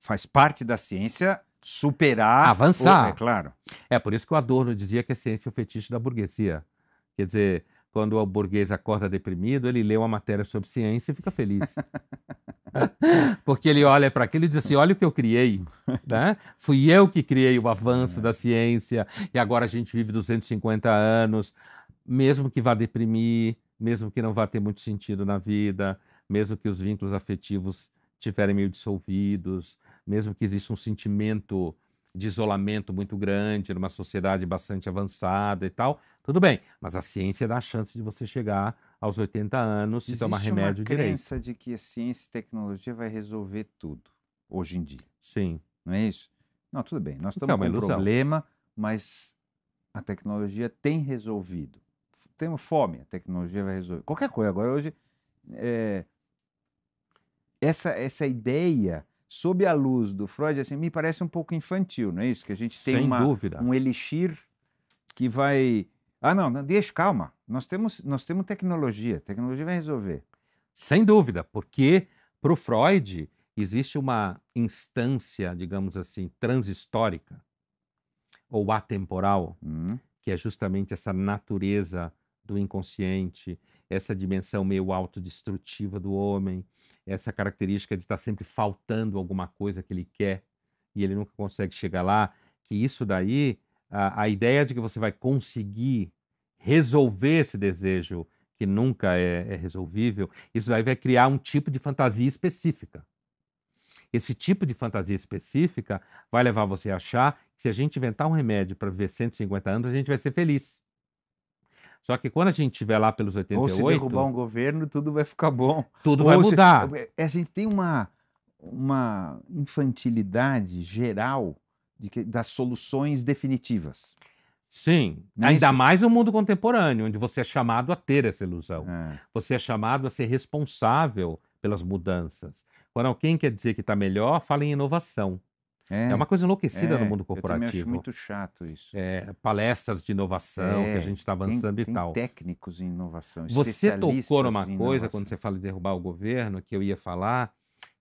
Faz parte da ciência superar. Avançar. O, é claro. É por isso que o Adorno dizia que a ciência é o fetiche da burguesia. Quer dizer, quando o burguês acorda deprimido, ele lê uma matéria sobre ciência e fica feliz. Porque ele olha para aquilo e diz assim: olha o que eu criei. Né? Fui eu que criei o avanço é. da ciência, e agora a gente vive 250 anos, mesmo que vá deprimir, mesmo que não vá ter muito sentido na vida, mesmo que os vínculos afetivos tiverem meio dissolvidos, mesmo que exista um sentimento de isolamento muito grande, numa sociedade bastante avançada e tal, tudo bem. Mas a ciência dá a chance de você chegar aos 80 anos Existe e tomar remédio direito. Existe uma crença de que a ciência e tecnologia vai resolver tudo, hoje em dia. Sim. Não é isso? Não, tudo bem. Nós é estamos com um problema, mas a tecnologia tem resolvido. Temos fome, a tecnologia vai resolver. Qualquer coisa. Agora, hoje, é... essa, essa ideia sob a luz do Freud, assim, me parece um pouco infantil, não é isso? Que a gente tem uma, um elixir que vai. Ah, não, não, deixa, calma. Nós temos, nós temos tecnologia, tecnologia vai resolver. Sem dúvida, porque para o Freud existe uma instância, digamos assim, transhistórica ou atemporal, hum. que é justamente essa natureza do inconsciente, essa dimensão meio autodestrutiva do homem, essa característica de estar sempre faltando alguma coisa que ele quer e ele nunca consegue chegar lá, que isso daí, a, a ideia de que você vai conseguir resolver esse desejo que nunca é, é resolvível, isso daí vai criar um tipo de fantasia específica. Esse tipo de fantasia específica vai levar você a achar que se a gente inventar um remédio para viver 150 anos, a gente vai ser feliz. Só que quando a gente estiver lá pelos 88... Ou se derrubar um governo, tudo vai ficar bom. Tudo vai se... mudar. É, é, a gente tem uma, uma infantilidade geral de que, das soluções definitivas. Sim, é ainda isso... mais no mundo contemporâneo, onde você é chamado a ter essa ilusão. É. Você é chamado a ser responsável pelas mudanças. Quando alguém quer dizer que está melhor, fala em inovação. É, é uma coisa enlouquecida é, no mundo corporativo. Eu acho muito chato isso. É, palestras de inovação, que a é, gente está avançando tem, e tem Técnicos em inovação. Você tocou numa coisa quando você fala de derrubar o governo, que eu ia falar,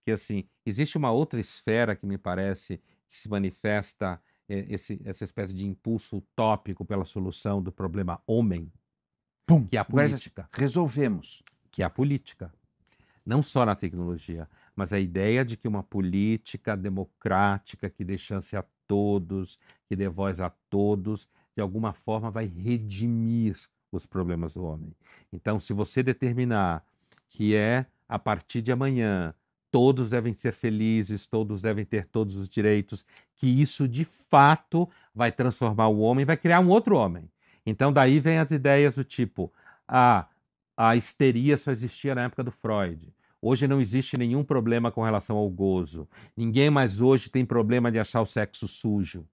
que assim, existe uma outra esfera que me parece que se manifesta é, esse, essa espécie de impulso utópico pela solução do problema homem, Pum, que é a assim. política. Resolvemos. Que é a política não só na tecnologia, mas a ideia de que uma política democrática que dê chance a todos, que dê voz a todos, de alguma forma vai redimir os problemas do homem. Então, se você determinar que é a partir de amanhã, todos devem ser felizes, todos devem ter todos os direitos, que isso de fato vai transformar o homem, vai criar um outro homem. Então, daí vem as ideias do tipo: ah, a histeria só existia na época do Freud. Hoje não existe nenhum problema com relação ao gozo. Ninguém mais hoje tem problema de achar o sexo sujo,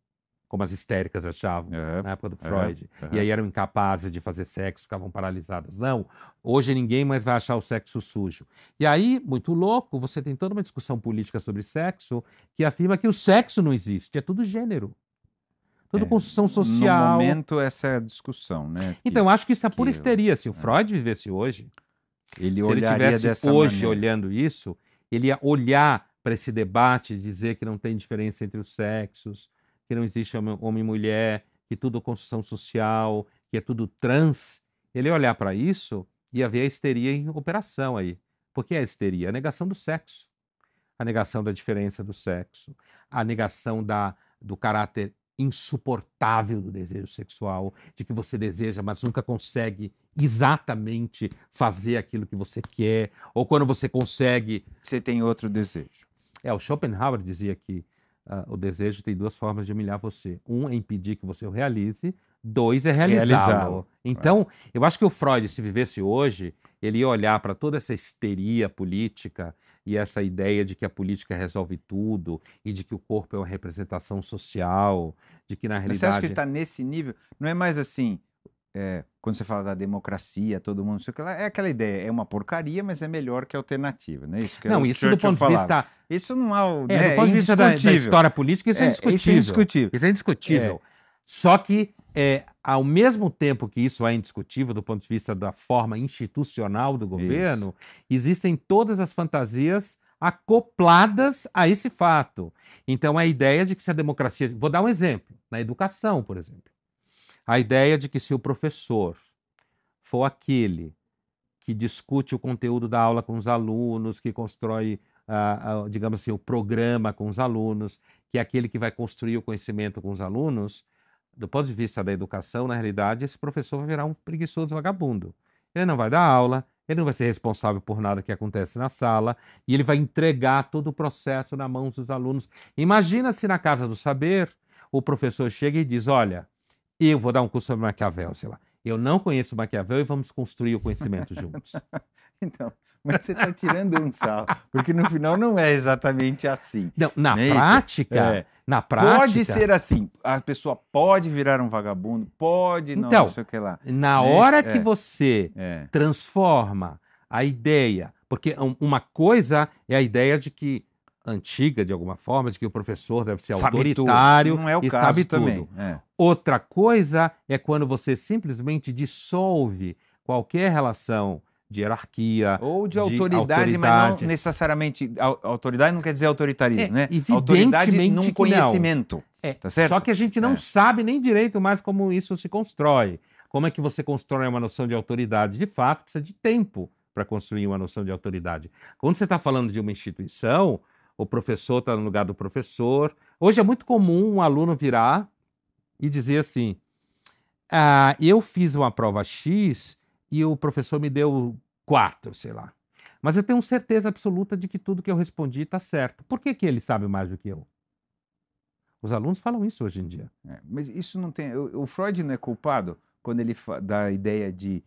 como as histéricas achavam uhum, na época do é, Freud. Uhum, uhum. E é. aí eram incapazes de fazer sexo, ficavam paralisadas. Não, hoje ninguém mais vai achar o sexo sujo. E aí, muito louco, você tem toda uma discussão política sobre sexo que afirma que o sexo não existe, é tudo gênero tudo é. construção social. No momento, essa é a discussão, né? Que, então, eu acho que isso é pura histeria. É. Se o Freud vivesse hoje, ele se ele estivesse hoje maneira. olhando isso, ele ia olhar para esse debate, dizer que não tem diferença entre os sexos, que não existe homem e mulher, que tudo é construção social, que é tudo trans. Ele ia olhar para isso e ia ver a histeria em operação aí. Porque é a histeria? A negação do sexo. A negação da diferença do sexo, a negação da, do caráter insuportável do desejo sexual, de que você deseja, mas nunca consegue exatamente fazer aquilo que você quer, ou quando você consegue. Você tem outro desejo. É, o Schopenhauer dizia que uh, o desejo tem duas formas de humilhar você. Um é impedir que você o realize, dois é realizá-lo. É. Então, é. eu acho que o Freud, se vivesse hoje, ele ia olhar para toda essa histeria política e essa ideia de que a política resolve tudo e de que o corpo é uma representação social, de que na realidade. Mas você acha que está nesse nível? Não é mais assim. É, quando você fala da democracia, todo mundo, sei o que lá, é aquela ideia, é uma porcaria, mas é melhor que a alternativa, né? Isso que não, é isso do ponto de vista. Isso não há. É, é né, do ponto de vista da, da, história política, isso é, é, é indiscutível. Isso é indiscutível. Isso é indiscutível. Só que, é, ao mesmo tempo que isso é indiscutível do ponto de vista da forma institucional do governo, isso. existem todas as fantasias acopladas a esse fato. Então, a ideia de que se a democracia. Vou dar um exemplo, na educação, por exemplo. A ideia de que se o professor for aquele que discute o conteúdo da aula com os alunos, que constrói Uh, uh, digamos assim, o programa com os alunos, que é aquele que vai construir o conhecimento com os alunos, do ponto de vista da educação, na realidade, esse professor vai virar um preguiçoso vagabundo. Ele não vai dar aula, ele não vai ser responsável por nada que acontece na sala e ele vai entregar todo o processo na mão dos alunos. Imagina se na Casa do Saber o professor chega e diz: Olha, eu vou dar um curso sobre Maquiavel, sei lá. Eu não conheço Maquiavel e vamos construir o conhecimento juntos. então, mas você está tirando um sal, porque no final não é exatamente assim. Não, na né, prática, é. na prática. Pode ser assim. A pessoa pode virar um vagabundo, pode então, não, não sei o que lá. Na hora que é. você é. transforma a ideia, porque uma coisa é a ideia de que antiga, de alguma forma, de que o professor deve ser sabe autoritário Não é o e caso sabe também. tudo. É. Outra coisa é quando você simplesmente dissolve qualquer relação de hierarquia. Ou de, de autoridade, autoridade, mas não necessariamente. Autoridade não quer dizer autoritarismo, é, né? Autoridade num conhecimento. É, tá certo? Só que a gente não é. sabe nem direito mais como isso se constrói. Como é que você constrói uma noção de autoridade? De fato, precisa de tempo para construir uma noção de autoridade. Quando você está falando de uma instituição, o professor está no lugar do professor. Hoje é muito comum um aluno virar e dizer assim: ah, eu fiz uma prova X e o professor me deu quatro, sei lá. Mas eu tenho certeza absoluta de que tudo que eu respondi está certo. Por que, que ele sabe mais do que eu? Os alunos falam isso hoje em dia. É, mas isso não tem. O, o Freud não é culpado quando ele dá a ideia de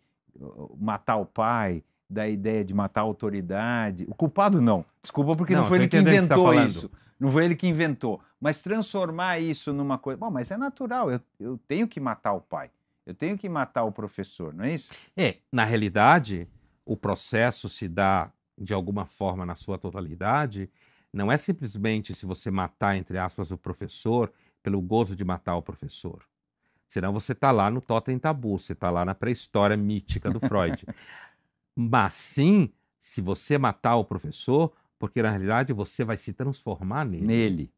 matar o pai, da ideia de matar a autoridade. O culpado não, desculpa, porque não, não foi ele que tá inventou que tá isso. Não foi ele que inventou. Mas transformar isso numa coisa. Bom, mas é natural, eu, eu tenho que matar o pai, eu tenho que matar o professor, não é isso? É, na realidade, o processo se dá de alguma forma na sua totalidade. Não é simplesmente se você matar, entre aspas, o professor pelo gozo de matar o professor. Senão você está lá no totem tabu, você está lá na pré-história mítica do Freud. mas sim se você matar o professor, porque na realidade você vai se transformar nele. Nele.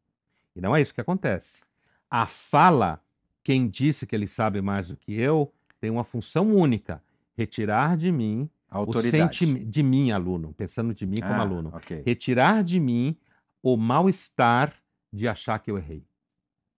E não é isso que acontece. A fala, quem disse que ele sabe mais do que eu, tem uma função única: retirar de mim Autoridade. o sentimento de mim, aluno, pensando de mim como ah, aluno, okay. retirar de mim o mal-estar de achar que eu errei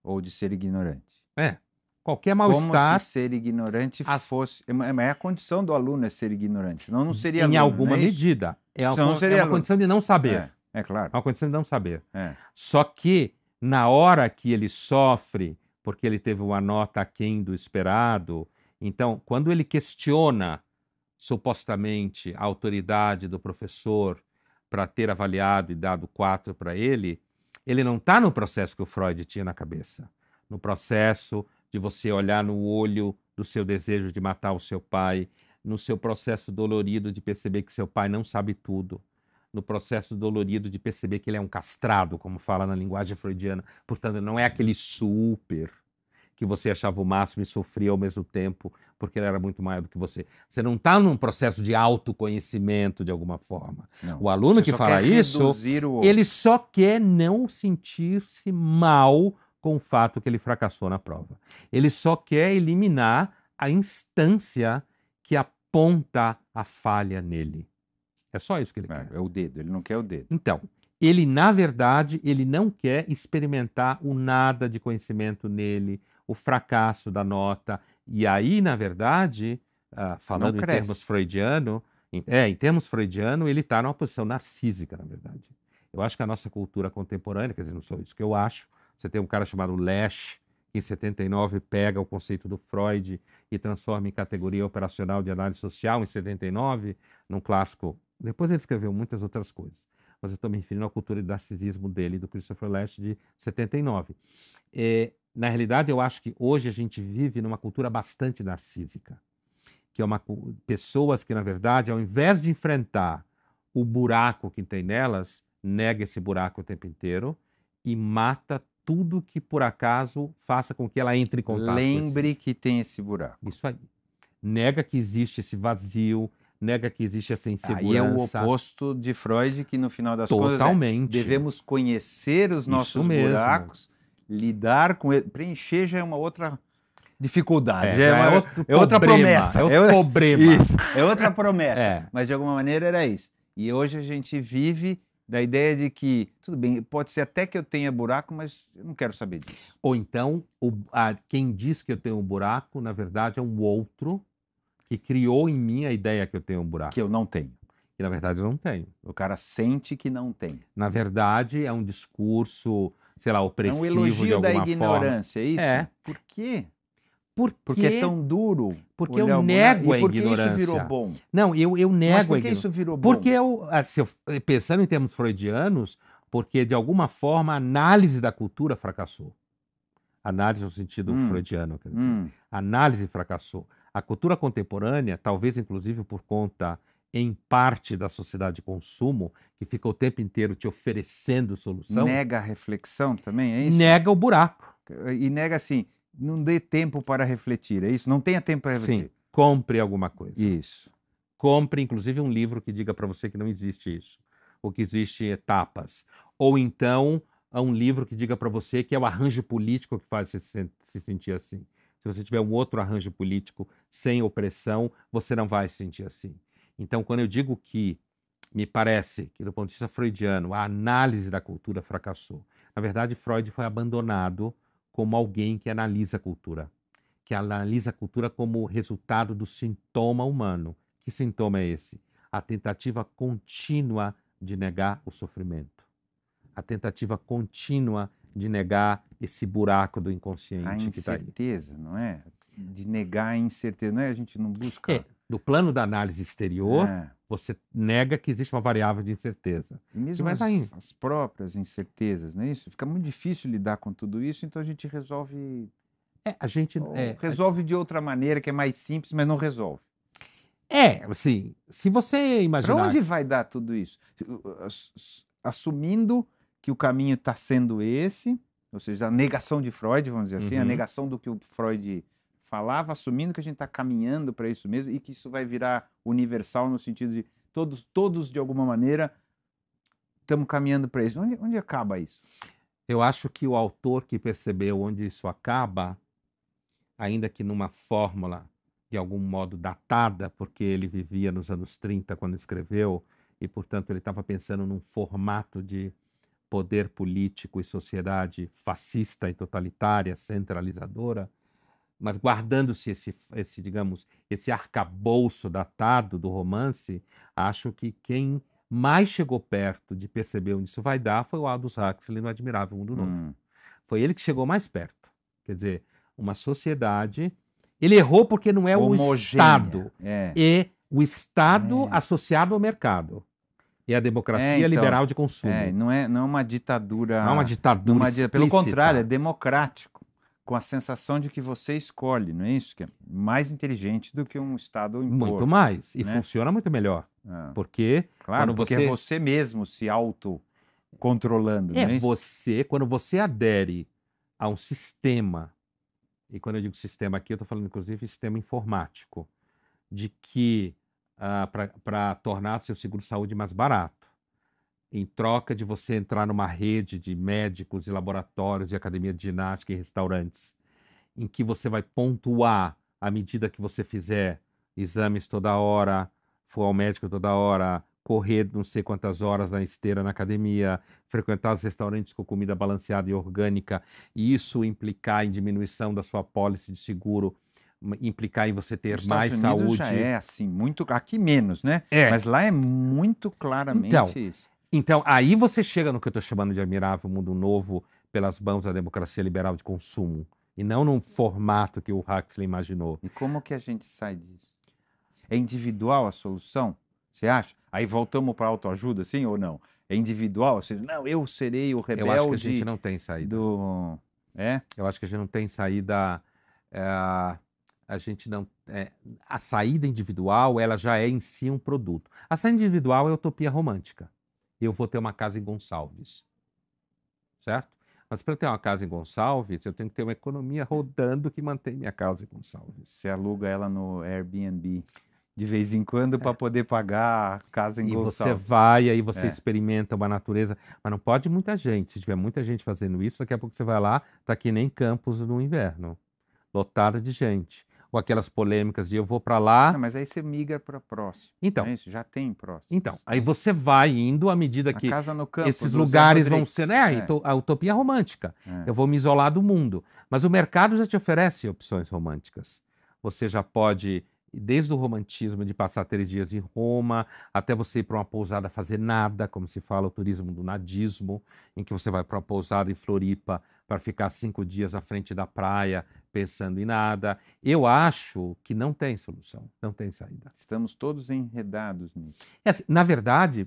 ou de ser ignorante. É qualquer mal-estar. Como se ser ignorante as... fosse. É, é a condição do aluno é ser ignorante, senão não seria Em aluno, alguma é medida. É, a, é uma condição de não saber. É, é claro. É uma condição de não saber. É. Só que, na hora que ele sofre, porque ele teve uma nota aquém do esperado, então, quando ele questiona supostamente a autoridade do professor para ter avaliado e dado quatro para ele, ele não está no processo que o Freud tinha na cabeça, no processo de você olhar no olho do seu desejo de matar o seu pai, no seu processo dolorido de perceber que seu pai não sabe tudo, no processo dolorido de perceber que ele é um castrado, como fala na linguagem freudiana. Portanto, não é aquele super que você achava o máximo e sofria ao mesmo tempo, porque ele era muito maior do que você. Você não está num processo de autoconhecimento de alguma forma. Não. O aluno você que fala isso, o... ele só quer não sentir-se mal com o fato que ele fracassou na prova. Ele só quer eliminar a instância que aponta a falha nele. É só isso que ele é, quer. É o dedo, ele não quer o dedo. Então, ele na verdade, ele não quer experimentar o nada de conhecimento nele, o fracasso da nota. E aí, na verdade, uh, falando em termos freudiano, em, é, em termos freudiano, ele está numa posição narcísica, na verdade. Eu acho que a nossa cultura contemporânea, quer dizer, não sou isso que eu acho, você tem um cara chamado Lash, que em 79 pega o conceito do Freud e transforma em categoria operacional de análise social, em 79, num clássico. Depois ele escreveu muitas outras coisas, mas eu estou me referindo à cultura de narcisismo dele, do Christopher Lash, de 79. E, é, na realidade, eu acho que hoje a gente vive numa cultura bastante narcísica, que é uma pessoas que, na verdade, ao invés de enfrentar o buraco que tem nelas, nega esse buraco o tempo inteiro e mata tudo que por acaso faça com que ela entre em contato. Lembre que tem esse buraco. Isso aí. Nega que existe esse vazio, nega que existe essa insegurança. Aí é o oposto de Freud, que no final das Totalmente. contas é, devemos conhecer os nossos buracos, lidar com ele. Preencher já é uma outra dificuldade. É, é, é, uma, é, outro é outra problema, promessa. É outro problema. Isso, é outra promessa. É. Mas de alguma maneira era isso. E hoje a gente vive da ideia de que, tudo bem, pode ser até que eu tenha buraco, mas eu não quero saber disso. Ou então, o, a, quem diz que eu tenho um buraco, na verdade, é um outro que criou em mim a ideia que eu tenho um buraco. Que eu não tenho. Que, na verdade, eu não tenho. O cara sente que não tem. Na verdade, é um discurso, sei lá, opressivo é um elogio de alguma da ignorância, forma. é isso? É. Por quê? Por porque é tão duro. Porque eu nego a ignorância. Porque isso virou bom. Não, eu, eu nego Mas por que a isso virou bom? Porque eu, assim, eu, pensando em termos freudianos, porque de alguma forma a análise da cultura fracassou. Análise no sentido hum. freudiano, quer dizer. Hum. análise fracassou. A cultura contemporânea, talvez inclusive por conta em parte da sociedade de consumo, que fica o tempo inteiro te oferecendo solução. Nega a reflexão também, é isso? Nega o buraco. E nega assim, não dê tempo para refletir, é isso? Não tenha tempo para refletir. Sim, compre alguma coisa. Isso. Compre, inclusive, um livro que diga para você que não existe isso, ou que existem etapas. Ou então, um livro que diga para você que é o arranjo político que faz você se sentir assim. Se você tiver um outro arranjo político sem opressão, você não vai se sentir assim. Então, quando eu digo que me parece que, do ponto de vista freudiano, a análise da cultura fracassou, na verdade, Freud foi abandonado como alguém que analisa a cultura, que analisa a cultura como resultado do sintoma humano. Que sintoma é esse? A tentativa contínua de negar o sofrimento. A tentativa contínua de negar esse buraco do inconsciente que está aí. A incerteza, não é? De negar a incerteza, não é? A gente não busca... É, no plano da análise exterior, é você nega que existe uma variável de incerteza. E mesmo as, as, próprias incertezas, não é isso? Fica muito difícil lidar com tudo isso, então a gente resolve. É, a gente. É, resolve a... de outra maneira, que é mais simples, mas não resolve. É, assim, se você imaginar. Para onde vai dar tudo isso? Assumindo que o caminho está sendo esse, ou seja, a negação de Freud, vamos dizer assim, a uhum. negação do que o Freud falava, assumindo que a gente está caminhando para isso mesmo e que isso vai virar universal no sentido de todos, todos de alguma maneira, estamos caminhando para isso. Onde, onde acaba isso? Eu acho que o autor que percebeu onde isso acaba, ainda que numa fórmula de algum modo datada, porque ele vivia nos anos 30 quando escreveu, e portanto ele estava pensando num formato de poder político e sociedade fascista e totalitária, centralizadora, mas guardando-se esse, esse, digamos, esse arcabouço datado do romance, acho que quem mais chegou perto de perceber onde isso vai dar foi o Aldous Huxley no Admirável Mundo Novo. Hum. Foi ele que chegou mais perto. Quer dizer, uma sociedade... Ele errou porque não é Homogênea. o Estado. É. E o Estado é. associado ao mercado. E a democracia é, então, liberal de consumo. É, não, é, não é uma ditadura... Não é uma ditadura, uma ditadura Pelo contrário, é democrático com a sensação de que você escolhe, não é isso? Que é mais inteligente do que um Estado imposto. Muito mais. E né? funciona muito melhor. Ah. Porque. Claro, porque é você... é você mesmo se autocontrolando. É, é você, quando você adere a um sistema, e quando eu digo sistema aqui, eu estou falando inclusive sistema informático, de que. Uh, ah, para tornar o seu seguro-saúde mais barato em troca de você entrar numa rede de médicos e laboratórios e academia de ginástica e restaurantes, em que você vai pontuar à medida que você fizer exames toda hora, for ao médico toda hora, correr não sei quantas horas na esteira na academia, frequentar os restaurantes com comida balanceada e orgânica, e isso implicar em diminuição da sua apólice de seguro, implicar em você ter Nos mais Unidos saúde. Já é assim, muito aqui menos, né? É. Mas lá é muito claramente então, isso. Então, aí você chega no que eu estou chamando de admirável mundo novo pelas mãos da democracia liberal de consumo, e não num formato que o Huxley imaginou. E como que a gente sai disso? É individual a solução? Você acha? Aí voltamos para a autoajuda, sim ou não? É individual? Ou seja, não, eu serei o rebelde. Eu acho que a gente não tem saída. Do... É? Eu acho que a gente não tem saída. É, a gente não. É, a saída individual, ela já é em si um produto. A saída individual é utopia romântica e eu vou ter uma casa em Gonçalves. Certo? Mas para ter uma casa em Gonçalves, eu tenho que ter uma economia rodando que mantém minha casa em Gonçalves. Você aluga ela no Airbnb de vez em quando é. para poder pagar a casa em e Gonçalves. Você vai, aí você é. experimenta uma natureza, mas não pode muita gente. Se tiver muita gente fazendo isso, daqui a pouco você vai lá, tá que nem Campos no inverno, lotado de gente ou aquelas polêmicas de eu vou para lá. Não, mas aí você migra para próximo. Então. Né, isso, já tem próximo. Então, aí você vai indo à medida que campo, esses lugares vão ser. É, é. a utopia romântica. É. Eu vou me isolar do mundo. Mas o mercado já te oferece opções românticas. Você já pode desde o romantismo de passar três dias em Roma, até você ir para uma pousada fazer nada, como se fala o turismo do nadismo, em que você vai para uma pousada em Floripa para ficar cinco dias à frente da praia pensando em nada. Eu acho que não tem solução, não tem saída. Estamos todos enredados nisso. É assim, na verdade,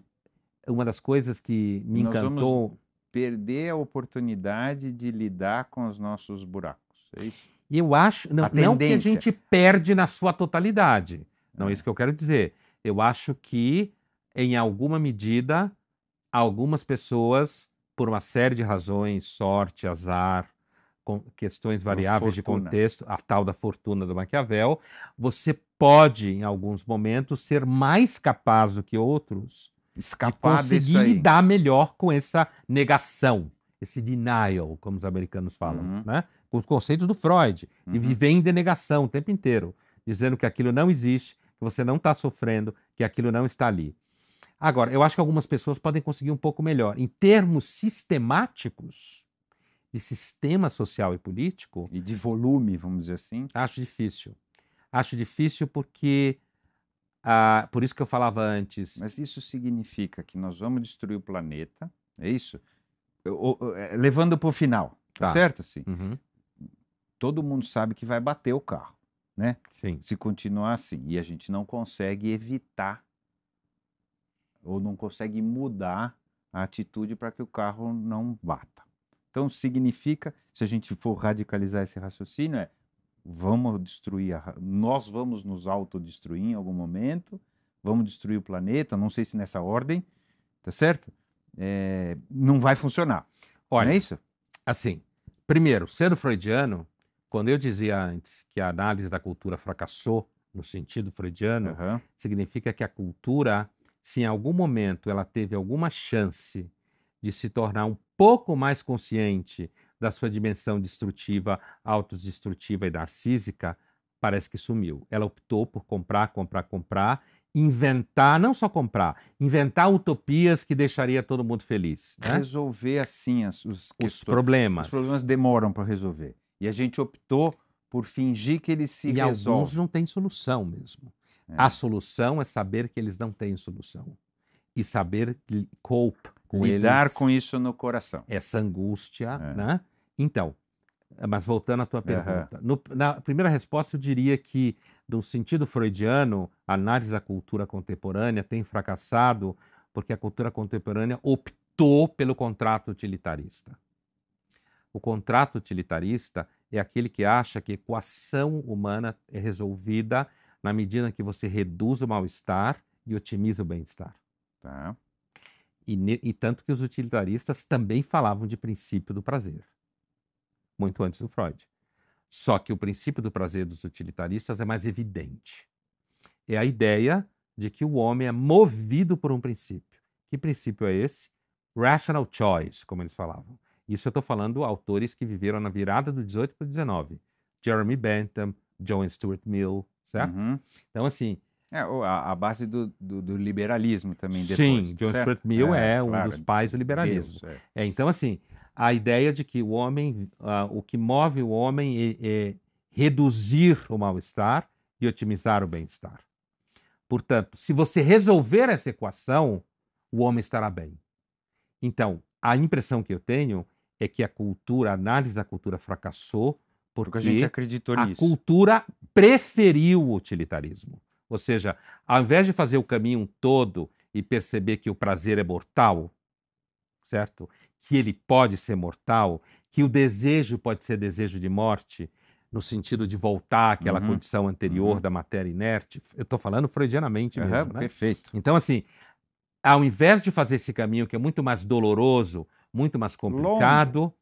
uma das coisas que me Nós encantou. Vamos perder a oportunidade de lidar com os nossos buracos, é isso? E eu acho. Não, não que a gente perde na sua totalidade. Não é isso que eu quero dizer. Eu acho que, em alguma medida, algumas pessoas, por uma série de razões, sorte, azar, questões variáveis de contexto, a tal da fortuna do Maquiavel, você pode, em alguns momentos, ser mais capaz do que outros Escapar de conseguir lidar melhor com essa negação esse denial, como os americanos falam, uhum. né? Com os conceitos do Freud, uhum. e viver em denegação o tempo inteiro, dizendo que aquilo não existe, que você não está sofrendo, que aquilo não está ali. Agora, eu acho que algumas pessoas podem conseguir um pouco melhor. Em termos sistemáticos, de sistema social e político. E de volume, vamos dizer assim. Acho difícil. Acho difícil porque. Ah, por isso que eu falava antes. Mas isso significa que nós vamos destruir o planeta, é isso? É, levando para o final, tá. certo? Sim. uhum. Todo mundo sabe que vai bater o carro, né? Sim. Se continuar assim. E a gente não consegue evitar ou não consegue mudar a atitude para que o carro não bata. Então, significa, se a gente for radicalizar esse raciocínio, é vamos destruir, a, nós vamos nos autodestruir em algum momento, vamos destruir o planeta, não sei se nessa ordem, tá certo? é, não vai funcionar. Olha, não é isso? Assim, primeiro, sendo freudiano, quando eu dizia antes que a análise da cultura fracassou no sentido freudiano, uhum. significa que a cultura, se em algum momento ela teve alguma chance de se tornar um pouco mais consciente da sua dimensão destrutiva, autodestrutiva e narcísica, parece que sumiu. Ela optou por comprar, comprar, comprar inventar, não só comprar, inventar utopias que deixaria todo mundo feliz. Né? Resolver assim as, os, os problemas. Os problemas demoram para resolver. E a gente optou por fingir que eles se e resolvem. alguns não têm solução mesmo. É. A solução é saber que eles não têm solução e saber cope com Lidar eles. Lidar com isso no coração. Essa angústia, é. né? Então, é, mas voltando à tua pergunta, uhum. no, na primeira resposta eu diria que, no sentido freudiano, a análise da cultura contemporânea tem fracassado porque a cultura contemporânea optou pelo contrato utilitarista. O contrato utilitarista é aquele que acha que a equação humana é resolvida na medida que você reduz o mal-estar e otimiza o bem-estar. Tá. E, e tanto que os utilitaristas também falavam de princípio do prazer muito antes do Freud. Só que o princípio do prazer dos utilitaristas é mais evidente. É a ideia de que o homem é movido por um princípio. Que princípio é esse? Rational choice, como eles falavam. Isso eu estou falando autores que viveram na virada do 18 para o 19. Jeremy Bentham, John Stuart Mill, certo? Uhum. Então, assim. É, a, a base do, do, do, liberalismo também depois, Sim, John certo? Stuart Mill é, é um claro, dos pais do liberalismo. Deus, é. é. então, assim, a ideia de que o homem, uh, o que move o homem é, é reduzir o mal-estar e otimizar o bem-estar. Portanto, se você resolver essa equação, o homem estará bem. Então, a impressão que eu tenho é que a cultura, a análise da cultura fracassou porque, porque a gente acreditou a nisso. A cultura preferiu o utilitarismo. Ou seja, ao invés de fazer o caminho todo e perceber que o prazer é mortal, certo? Que ele pode ser mortal, que o desejo pode ser desejo de morte, no sentido de voltar àquela uhum. condição anterior uhum. da matéria inerte. Eu estou falando freudianamente uhum, mesmo, né? Perfeito. Então, assim, ao invés de fazer esse caminho que é muito mais doloroso, muito mais complicado,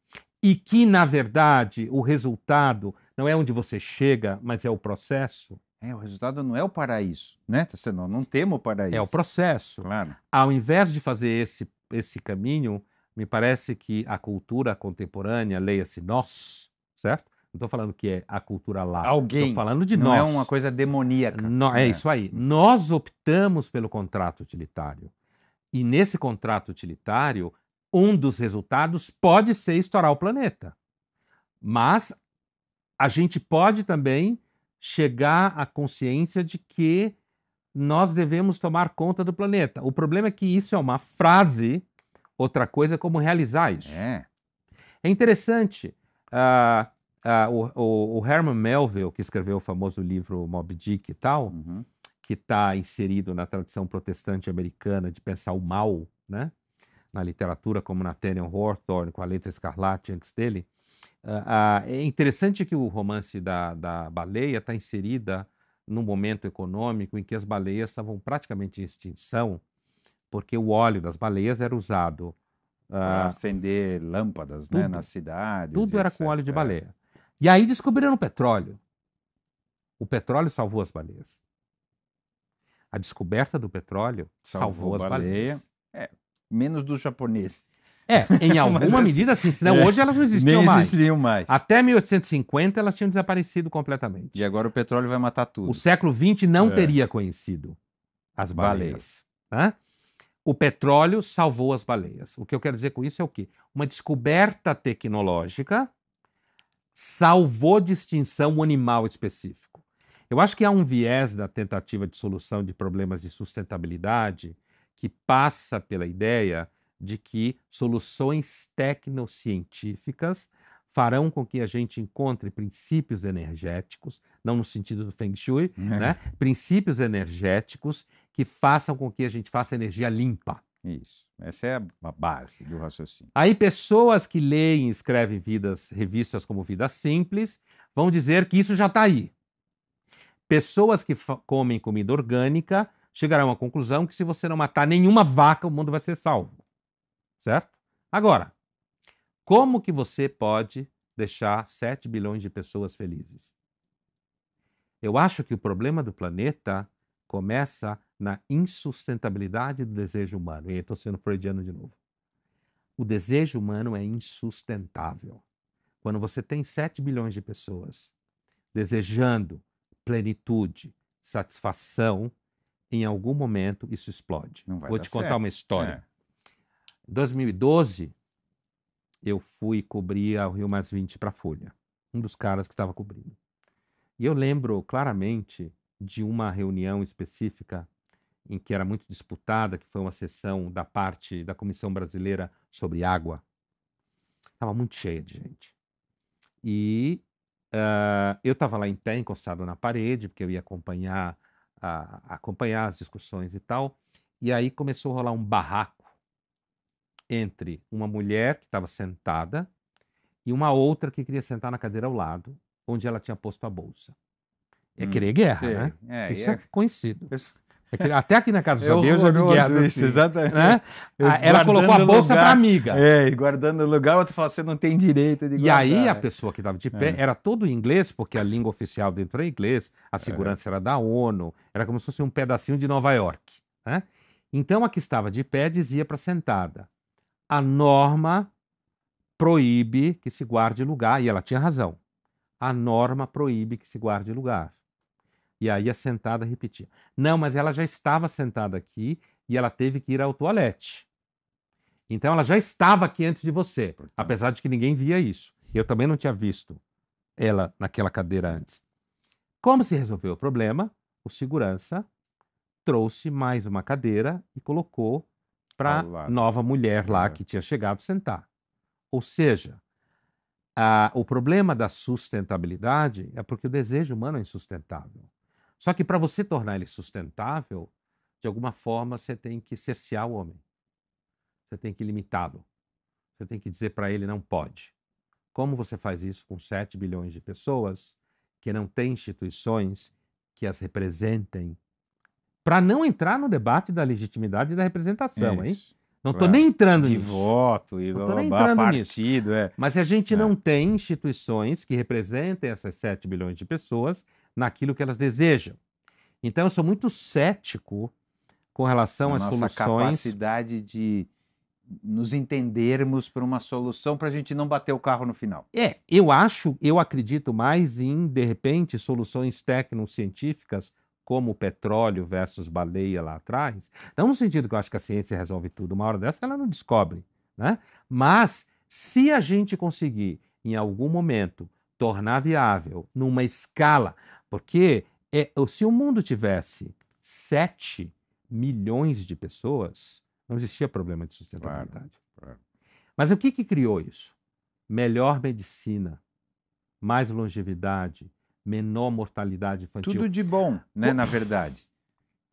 e que, na verdade, o resultado não é onde você chega, mas é o processo, é, o resultado não é o paraíso, né? Tá Senão não temo o paraíso. É o processo. Claro. Ao invés de fazer esse, esse caminho, me parece que a cultura contemporânea, leia-se nós, certo? Não estou falando que é a cultura lá. Alguém. Estou falando de não é nós. Não é uma coisa demoníaca. No, é, é isso aí. Nós optamos pelo contrato utilitário. E nesse contrato utilitário, um dos resultados pode ser estourar o planeta. Mas a gente pode também chegar à consciência de que nós devemos tomar conta do planeta. O problema é que isso é uma frase, outra coisa é como realizar isso. É, é interessante. Uh, uh, o, o, Herman Melville, que escreveu o famoso livro Moby Dick e tal, uhum. que está inserido na tradição protestante americana de pensar o mal, né? na literatura, como na Nathaniel Hawthorne, com a letra escarlate antes dele, ah, ah, é interessante que o romance da, da baleia está inserida num momento econômico em que as baleias estavam praticamente em extinção, porque o óleo das baleias era usado para uh, ah, acender lâmpadas né, tudo, né, nas cidades. Tudo era etc. com óleo de baleia. E aí descobriram o petróleo. O petróleo salvou as baleias. A descoberta do petróleo salvou, salvou as baleia. baleias. É, menos dos japoneses. É, em alguma medida sim, senão é. hoje elas não existiam Nem mais. existiam mais. Até 1850 elas tinham desaparecido completamente. E agora o petróleo vai matar tudo. O século XX não é. teria conhecido as baleias. baleias. Né? O petróleo salvou as baleias. O que eu quero dizer com isso é o quê? Uma descoberta tecnológica salvou de extinção um animal específico. Eu acho que há um viés da tentativa de solução de problemas de sustentabilidade que passa pela ideia de que soluções tecnocientíficas farão com que a gente encontre princípios energéticos, não no sentido do Feng Shui, é. né? princípios energéticos que façam com que a gente faça energia limpa. Isso. Essa é a base do raciocínio. Aí pessoas que leem e escrevem vidas, revistas como Vida Simples vão dizer que isso já está aí. Pessoas que comem comida orgânica chegarão à conclusão que se você não matar nenhuma vaca, o mundo vai ser salvo certo? Agora, como que você pode deixar 7 bilhões de pessoas felizes? Eu acho que o problema do planeta começa na insustentabilidade do desejo humano. E aí estou sendo freudiano de novo. O desejo humano é insustentável. Quando você tem 7 bilhões de pessoas desejando plenitude, satisfação, em algum momento isso explode. Vou te contar certo. uma história. É. 2012, eu fui cobrir ao Rio Mais 20 para a Folha, um dos caras que estava cobrindo. E eu lembro claramente de uma reunião específica em que era muito disputada, que foi uma sessão da parte da Comissão Brasileira sobre Água. Estava muito cheia de gente. E uh, eu estava lá em pé, encostado na parede, porque eu ia acompanhar, uh, acompanhar as discussões e tal. E aí começou a rolar um barraco entre uma mulher que estava sentada e uma outra que queria sentar na cadeira ao lado, onde ela tinha posto a bolsa. É hum, querer guerra, né? É, Isso é, é conhecido. É até aqui na casa do Sabia é eu já vi guerra. Isso, assim, exatamente. Né? Ah, ela colocou a bolsa para amiga. É, e guardando o lugar, outro fala, você não tem direito de guardar. E aí a né? pessoa que estava de pé é. era todo em inglês, porque a língua oficial dentro era inglês, a é. segurança é. era da ONU, era como se fosse um pedacinho de Nova York. Né? Então a que estava de pé dizia para sentada, a norma proíbe que se guarde lugar, e ela tinha razão. A norma proíbe que se guarde lugar. E aí a sentada repetia: Não, mas ela já estava sentada aqui e ela teve que ir ao toalete. Então ela já estava aqui antes de você, apesar de que ninguém via isso. Eu também não tinha visto ela naquela cadeira antes. Como se resolveu o problema? O segurança trouxe mais uma cadeira e colocou para nova mulher lá é. que tinha chegado sentar. Ou seja, a, o problema da sustentabilidade é porque o desejo humano é insustentável. Só que para você tornar ele sustentável, de alguma forma você tem que cercear o homem. Você tem que limitá-lo. Você tem que dizer para ele não pode. Como você faz isso com 7 bilhões de pessoas que não têm instituições que as representem para não entrar no debate da legitimidade e da representação, hein? Não estou nem entrando de nisso. De voto e não tô nem entrando partido. Nisso. É. Mas se a gente é. não tem instituições que representem essas 7 bilhões de pessoas naquilo que elas desejam. Então, eu sou muito cético com relação Na às nossa soluções. capacidade de nos entendermos para uma solução para a gente não bater o carro no final. É, eu acho, eu acredito mais em, de repente, soluções tecno científicas como o petróleo versus baleia lá atrás, não no sentido que eu acho que a ciência resolve tudo, uma hora dessa ela não descobre, né? Mas se a gente conseguir, em algum momento, tornar viável numa escala, porque é, se o mundo tivesse 7 milhões de pessoas, não existia problema de sustentabilidade. Claro, claro. Mas o que, que criou isso? Melhor medicina, mais longevidade, menor mortalidade infantil. Tudo de bom, né, o... na verdade.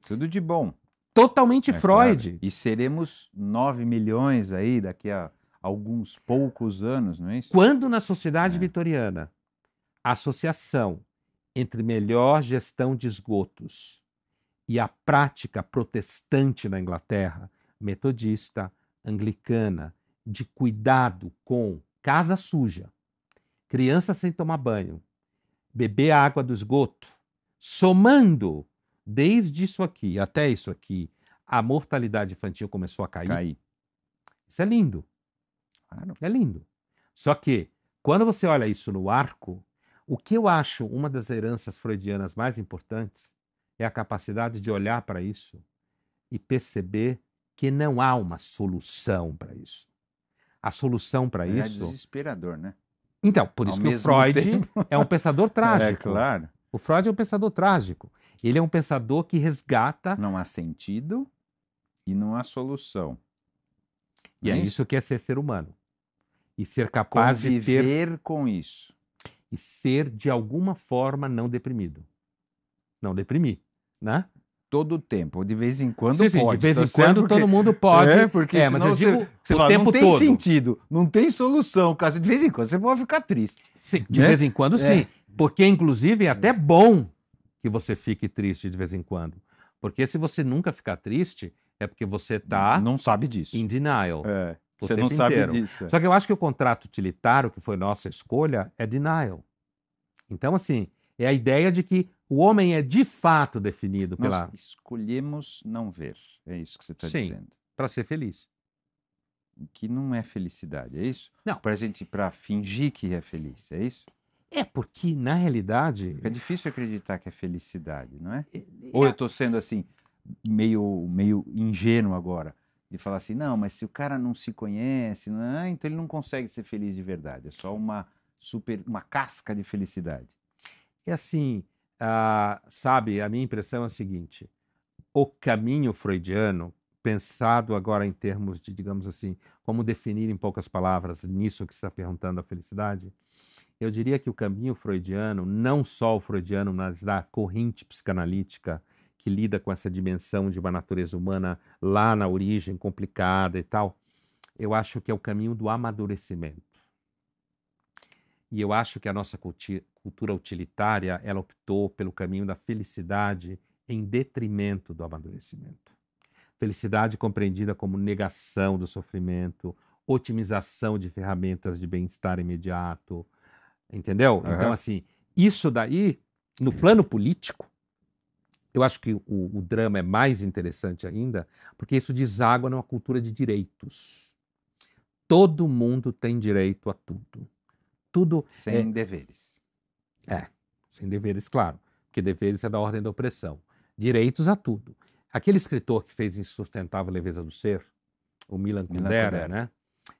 Tudo de bom. Totalmente é, Freud. Claro. E seremos 9 milhões aí daqui a alguns poucos anos, não é isso? Quando na sociedade é. vitoriana, a associação entre melhor gestão de esgotos e a prática protestante na Inglaterra, metodista, anglicana, de cuidado com casa suja, crianças sem tomar banho, beber a água do esgoto, somando desde isso aqui até isso aqui, a mortalidade infantil começou a cair. cair. Isso é lindo. Claro. É lindo. Só que, quando você olha isso no arco, o que eu acho uma das heranças freudianas mais importantes é a capacidade de olhar para isso e perceber que não há uma solução para isso. A solução para é isso. É desesperador, né? Então, por isso Ao que o Freud tempo. é um pensador é, trágico. É claro. O Freud é um pensador trágico. Ele é um pensador que resgata. Não há sentido e não há solução. E é, é isso, isso que é ser ser humano. E ser capaz Conviver de ter. Conviver com isso. E ser, de alguma forma, não deprimido. Não deprimir, né? todo o tempo. De vez em quando sim, sim, pode. de vez tá em quando porque... todo mundo pode. É, porque é, mas eu digo você o tempo tempo não tem todo. sentido, não tem solução. Caso de vez em quando você pode ficar triste. Sim, de né? vez em quando é. sim. É. Porque, inclusive, é até bom que você fique triste de vez em quando. Porque se você nunca ficar triste, é porque você está Não sabe disso. In denial. É. Você não sabe inteiro. disso. É. Só que eu acho que o contrato utilitário, que foi nossa escolha, é denial. Então, assim, é a ideia de que o homem é de fato definido pela. Nós escolhemos não ver. É isso que você está dizendo. Para ser feliz. Que não é felicidade, é isso? Não. Para gente, para fingir que é feliz, é isso? É porque na realidade. É difícil acreditar que é felicidade, não é? é... é Ou é eu estou sendo assim meio meio ingênuo agora de falar assim, não, mas se o cara não se conhece, não, é? então ele não consegue ser feliz de verdade. É só uma super uma casca de felicidade. É assim, ah, sabe, a minha impressão é a seguinte: o caminho freudiano, pensado agora em termos de, digamos assim, como definir em poucas palavras nisso que você está perguntando a felicidade, eu diria que o caminho freudiano, não só o freudiano, mas da corrente psicanalítica, que lida com essa dimensão de uma natureza humana lá na origem complicada e tal, eu acho que é o caminho do amadurecimento. E eu acho que a nossa cultura utilitária, ela optou pelo caminho da felicidade em detrimento do amadurecimento. Felicidade compreendida como negação do sofrimento, otimização de ferramentas de bem-estar imediato, entendeu? Uhum. Então, assim, isso daí, no plano político, eu acho que o, o, drama é mais interessante ainda, porque isso deságua numa cultura de direitos. Todo mundo tem direito a tudo tudo. Sem é, deveres. É, sem deveres, claro, porque deveres é da ordem da opressão. Direitos a tudo. Aquele escritor que fez Insustentável Leveza do Ser, o Milan Kundera, né?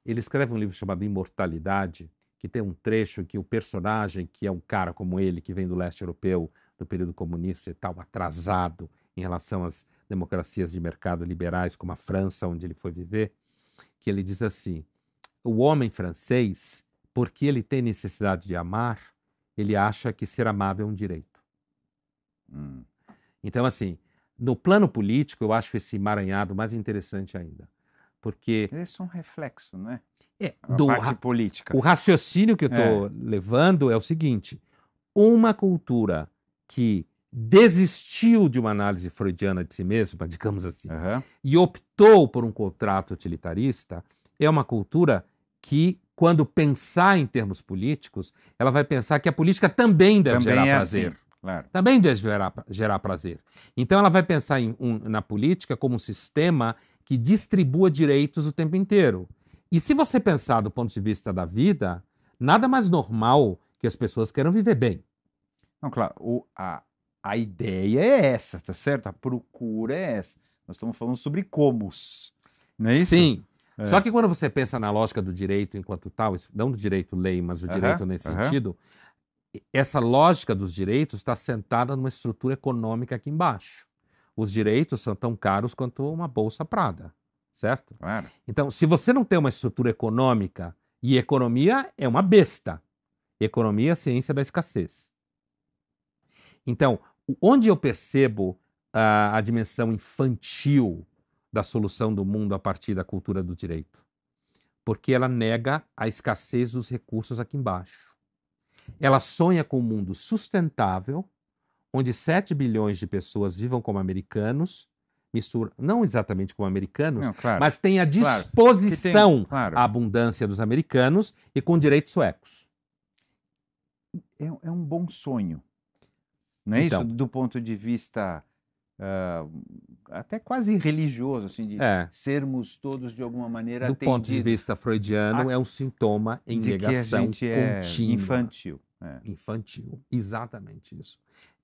Ele escreve um livro chamado Imortalidade, que tem um trecho que o personagem, que é um cara como ele, que vem do leste europeu, do período comunista e tal, atrasado em relação às democracias de mercado liberais, como a França, onde ele foi viver, que ele diz assim: o homem francês porque ele tem necessidade de amar, ele acha que ser amado é um direito. Hum. Então, assim, no plano político, eu acho esse emaranhado mais interessante ainda. Porque. Esse É um reflexo, não né? é? É, do parte política. O raciocínio que eu estou é. levando é o seguinte: uma cultura que desistiu de uma análise freudiana de si mesma, digamos assim, uhum. e optou por um contrato utilitarista, é uma cultura que quando pensar em termos políticos, ela vai pensar que a política também deve também gerar é prazer. Assim, claro. Também deve gerar, gerar, prazer. Então ela vai pensar em, um, na política como um sistema que distribua direitos o tempo inteiro. E se você pensar do ponto de vista da vida, nada mais normal que as pessoas queiram viver bem. Não, claro, o, a, a ideia é essa, tá certo? A procura é essa. Nós estamos falando sobre como. não é isso? Sim, é. Só que quando você pensa na lógica do direito enquanto tal, não do direito lei, mas do uhum, direito nesse uhum. sentido, essa lógica dos direitos está sentada numa estrutura econômica aqui embaixo. Os direitos são tão caros quanto uma bolsa Prada, certo? Claro. Então, se você não tem uma estrutura econômica, e economia é uma besta. Economia é a ciência da escassez. Então, onde eu percebo a, a dimensão infantil da solução do mundo a partir da cultura do direito, porque ela nega a escassez dos recursos aqui embaixo. Ela sonha com um mundo sustentável, onde 7 bilhões de pessoas vivam como americanos, mistura, não exatamente como americanos, não, claro, mas tem a disposição tem, claro. à abundância dos americanos e com direitos suecos. É, é um bom sonho, não é então, isso? Do ponto de vista uh, até quase religioso, assim, de é. sermos todos de alguma maneira Do ponto de vista freudiano, a... é um sintoma em de negação que a gente é contínua. É infantil. É. Infantil, exatamente isso.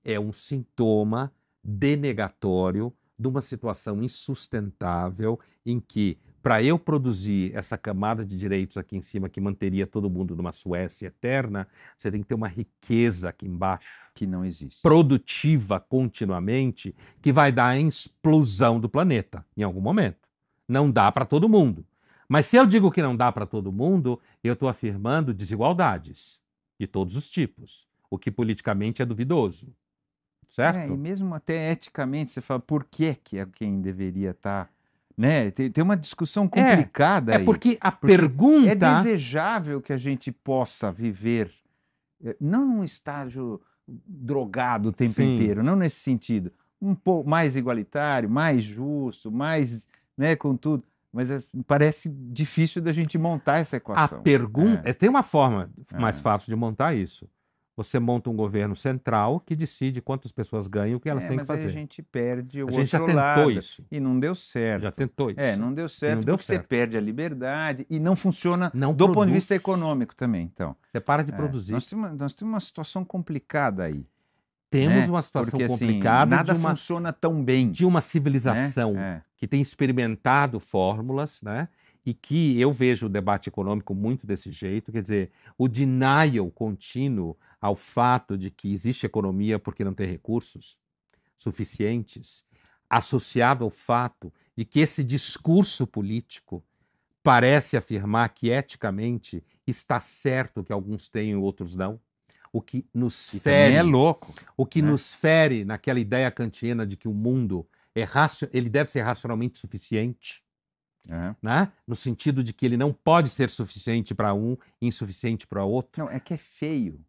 É um sintoma denegatório de uma situação insustentável em que para eu produzir essa camada de direitos aqui em cima que manteria todo mundo numa Suécia eterna, você tem que ter uma riqueza aqui embaixo. Que não existe. Produtiva continuamente, que vai dar a explosão do planeta em algum momento. Não dá para todo mundo. Mas se eu digo que não dá para todo mundo, eu estou afirmando desigualdades de todos os tipos, o que politicamente é duvidoso. Certo? É, e mesmo até eticamente, você fala por que, que é quem deveria estar. Tá né? Tem, tem uma discussão complicada. É, é porque a porque pergunta. É desejável que a gente possa viver, eh, não num estágio drogado o tempo Sim. inteiro, não nesse sentido. Um pouco mais igualitário, mais justo, mais né, com tudo. Mas é, parece difícil da gente montar essa equação. A pergunta. É. Tem uma forma é. mais fácil de montar isso. Você monta um governo central que decide quantas pessoas ganham o que elas é, têm que fazer. Mas a gente perde o a gente já tentou lado, isso. E não deu certo. Já tentou isso. É, não deu certo não deu porque certo. você perde a liberdade e não funciona não do produz. ponto de vista econômico também. Então, você para de é, produzir. Nós temos, nós temos uma situação complicada aí. Temos né? uma situação Porque, assim, complicada. Assim, nada uma, funciona tão bem. De uma civilização né? é. que tem experimentado fórmulas, né? e que eu vejo o debate econômico muito desse jeito, quer dizer, o denial contínuo ao fato de que existe economia porque não tem recursos suficientes, associado ao fato de que esse discurso político parece afirmar que eticamente está certo que alguns têm e outros não. O que nos é fere. é louco. O que né? nos fere naquela ideia kantiana de que o mundo é ele deve ser racionalmente suficiente Uhum. Né? No sentido de que ele não pode ser suficiente para um e insuficiente para outro. Não, é que é feio.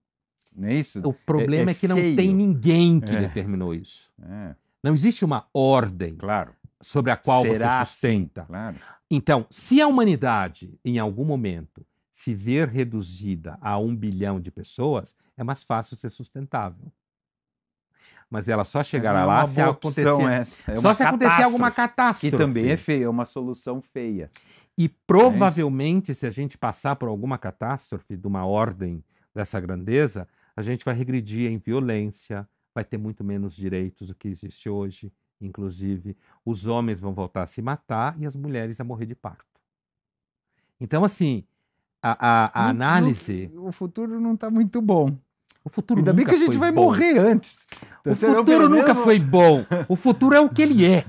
Não é isso? O problema é, é, é que não tem ninguém que é. determinou isso. É. Não existe uma ordem claro. sobre a qual Será você sustenta. Assim, claro. Então, se a humanidade, em algum momento, se ver reduzida a um bilhão de pessoas, é mais fácil ser sustentável mas ela só chegará é lá se acontecer. Essa. É só se acontecer alguma catástrofe. Que também é feia, é uma solução feia. E é provavelmente, é se a gente passar por alguma catástrofe de uma ordem dessa grandeza, a gente vai regredir em violência, vai ter muito menos direitos do que existe hoje, inclusive. Os homens vão voltar a se matar e as mulheres a morrer de parto. Então, assim, a, a, a no, análise. No, o futuro não está muito bom. O futuro Ainda bem que a gente vai bom. morrer antes. Então, o futuro nunca mesmo... foi bom. O futuro é o que ele é.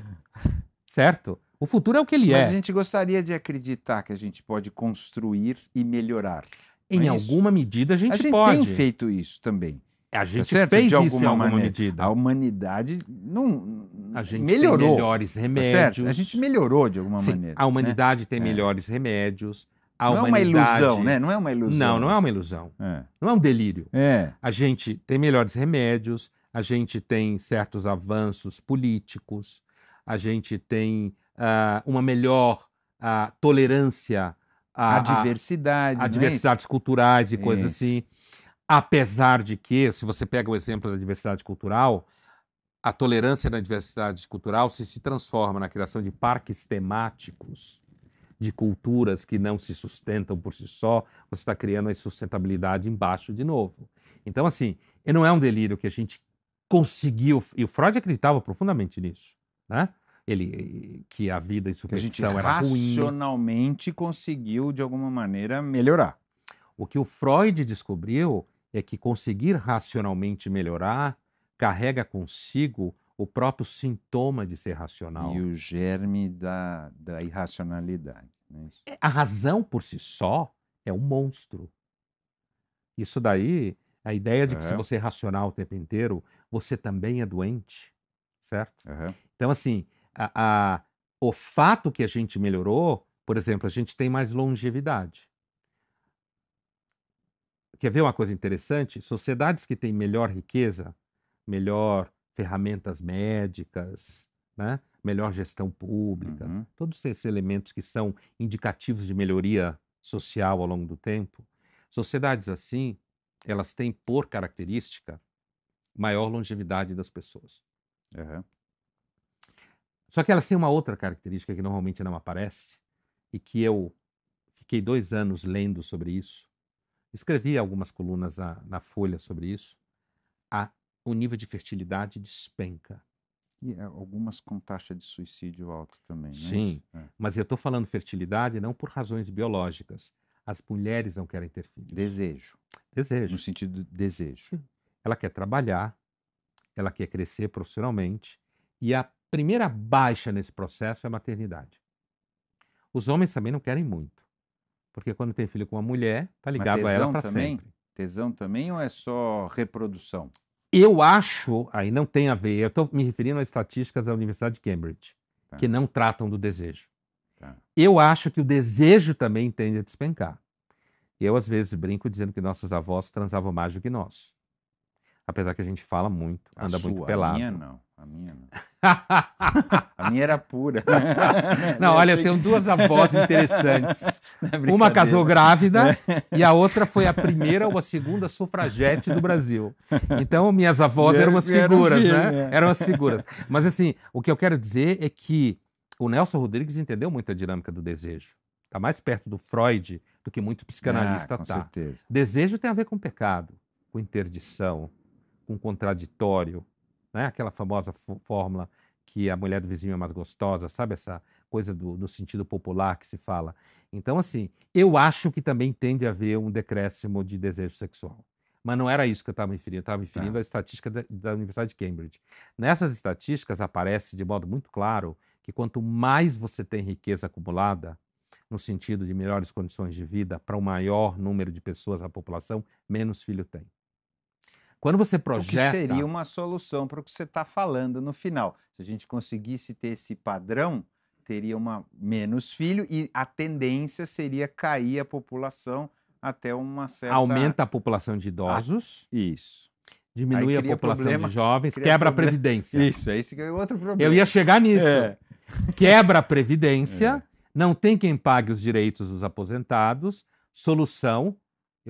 Certo? O futuro é o que ele Mas é. Mas a gente gostaria de acreditar que a gente pode construir e melhorar. Em é alguma medida a gente, a gente pode. A gente tem feito isso também. A tá gente tá fez de isso em alguma maneira. medida. A humanidade não a gente melhorou. tem melhores tá remédios. Tá a gente melhorou de alguma Sim, maneira. A humanidade né? tem é. melhores remédios a não humanidade. Não é uma ilusão, né? Não é uma ilusão. Não, não é uma ilusão. É. Não é um delírio. É. A gente tem melhores remédios, a gente tem certos avanços políticos, a gente tem uh, uma melhor uh, tolerância à, a diversidade, a, a diversidades é culturais e coisas assim. Apesar de que, se você pega o exemplo da diversidade cultural, a tolerância na diversidade cultural se, se transforma na criação de parques temáticos de culturas que não se sustentam por si só, você está criando a insustentabilidade embaixo de novo. Então, assim, não é um delírio que a gente conseguiu, e o Freud acreditava profundamente nisso, né? Ele, que a vida em superstição era ruim. racionalmente conseguiu, de alguma maneira, melhorar. O que o Freud descobriu é que conseguir racionalmente melhorar carrega consigo o próprio sintoma de ser racional. E o germe da, da irracionalidade. Né? A razão por si só é um monstro. Isso daí, a ideia de que uhum. se você é racional o tempo inteiro, você também é doente, certo? Uhum. Então, assim, a, a, o fato que a gente melhorou, por exemplo, a gente tem mais longevidade. Quer ver uma coisa interessante? Sociedades que têm melhor riqueza, melhor ferramentas médicas, né? melhor gestão pública, uhum. todos esses elementos que são indicativos de melhoria social ao longo do tempo. Sociedades assim, elas têm por característica maior longevidade das pessoas. Uhum. Só que elas têm uma outra característica que normalmente não aparece e que eu fiquei dois anos lendo sobre isso. Escrevi algumas colunas na, na Folha sobre isso. A o nível de fertilidade despenca. E eh, algumas com taxa de suicídio alto também, né? Sim, é. mas eu estou falando fertilidade não por razões biológicas. As mulheres não querem ter filhos. Desejo. Desejo. No sentido de desejo. Ela quer trabalhar, ela quer crescer profissionalmente e a primeira baixa nesse processo é a maternidade. Os homens também não querem muito, porque quando tem filho com uma mulher, tá ligado a ela para sempre. Tesão também ou é só reprodução? Eu acho, aí não tem a ver, eu estou me referindo às estatísticas da Universidade de Cambridge, tá. que não tratam do desejo. Tá. Eu acho que o desejo também tende a despencar. Eu, às vezes, brinco dizendo que nossos avós transavam mais do que nós. Apesar que a gente fala muito, a anda sua, muito pelado. A minha não. A minha não. a minha era pura. Não, olha, eu tenho duas avós interessantes. É uma casou grávida né? e a outra foi a primeira ou a segunda sufragete do Brasil. Então, minhas avós eram umas figuras, né? né? Eram as figuras. Mas, assim, o que eu quero dizer é que o Nelson Rodrigues entendeu muito a dinâmica do desejo. Está mais perto do Freud do que muito psicanalista ah, com tá. Certeza. Desejo tem a ver com pecado, com interdição, com contraditório, né? aquela famosa fórmula que a mulher do vizinho é mais gostosa, sabe? Essa coisa do, do, sentido popular que se fala. Então, assim, eu acho que também tende a haver um decréscimo de desejo sexual. Mas não era isso que eu estava me referindo. Eu estava me referindo tá. à estatística da, da Universidade de Cambridge. Nessas estatísticas aparece de modo muito claro que quanto mais você tem riqueza acumulada, no sentido de melhores condições de vida, para o um maior número de pessoas da população, menos filho tem. Quando você projeta. O que seria uma solução para o que você está falando no final. Se a gente conseguisse ter esse padrão, teria uma menos filho e a tendência seria cair a população até uma certa. Aumenta a população de idosos. Ah, isso. Diminui a população problema, de jovens, quebra problema. a previdência. Isso, é isso que é outro problema. Eu ia chegar nisso. É. Quebra a previdência, é. não tem quem pague os direitos dos aposentados. Solução: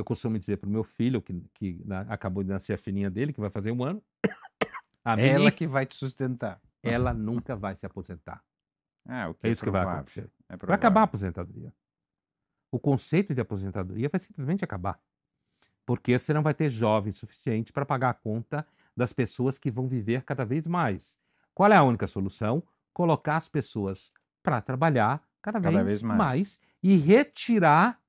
eu costumo dizer para o meu filho, que, que na, acabou de nascer a filhinha dele, que vai fazer um ano. ela menina, que vai te sustentar. Ela nunca vai se aposentar. Ah, é, é isso provável. que vai acontecer. É vai acabar a aposentadoria. O conceito de aposentadoria vai simplesmente acabar. Porque você não vai ter jovem suficiente para pagar a conta das pessoas que vão viver cada vez mais. Qual é a única solução? Colocar as pessoas para trabalhar cada, cada vez, vez mais. mais e retirar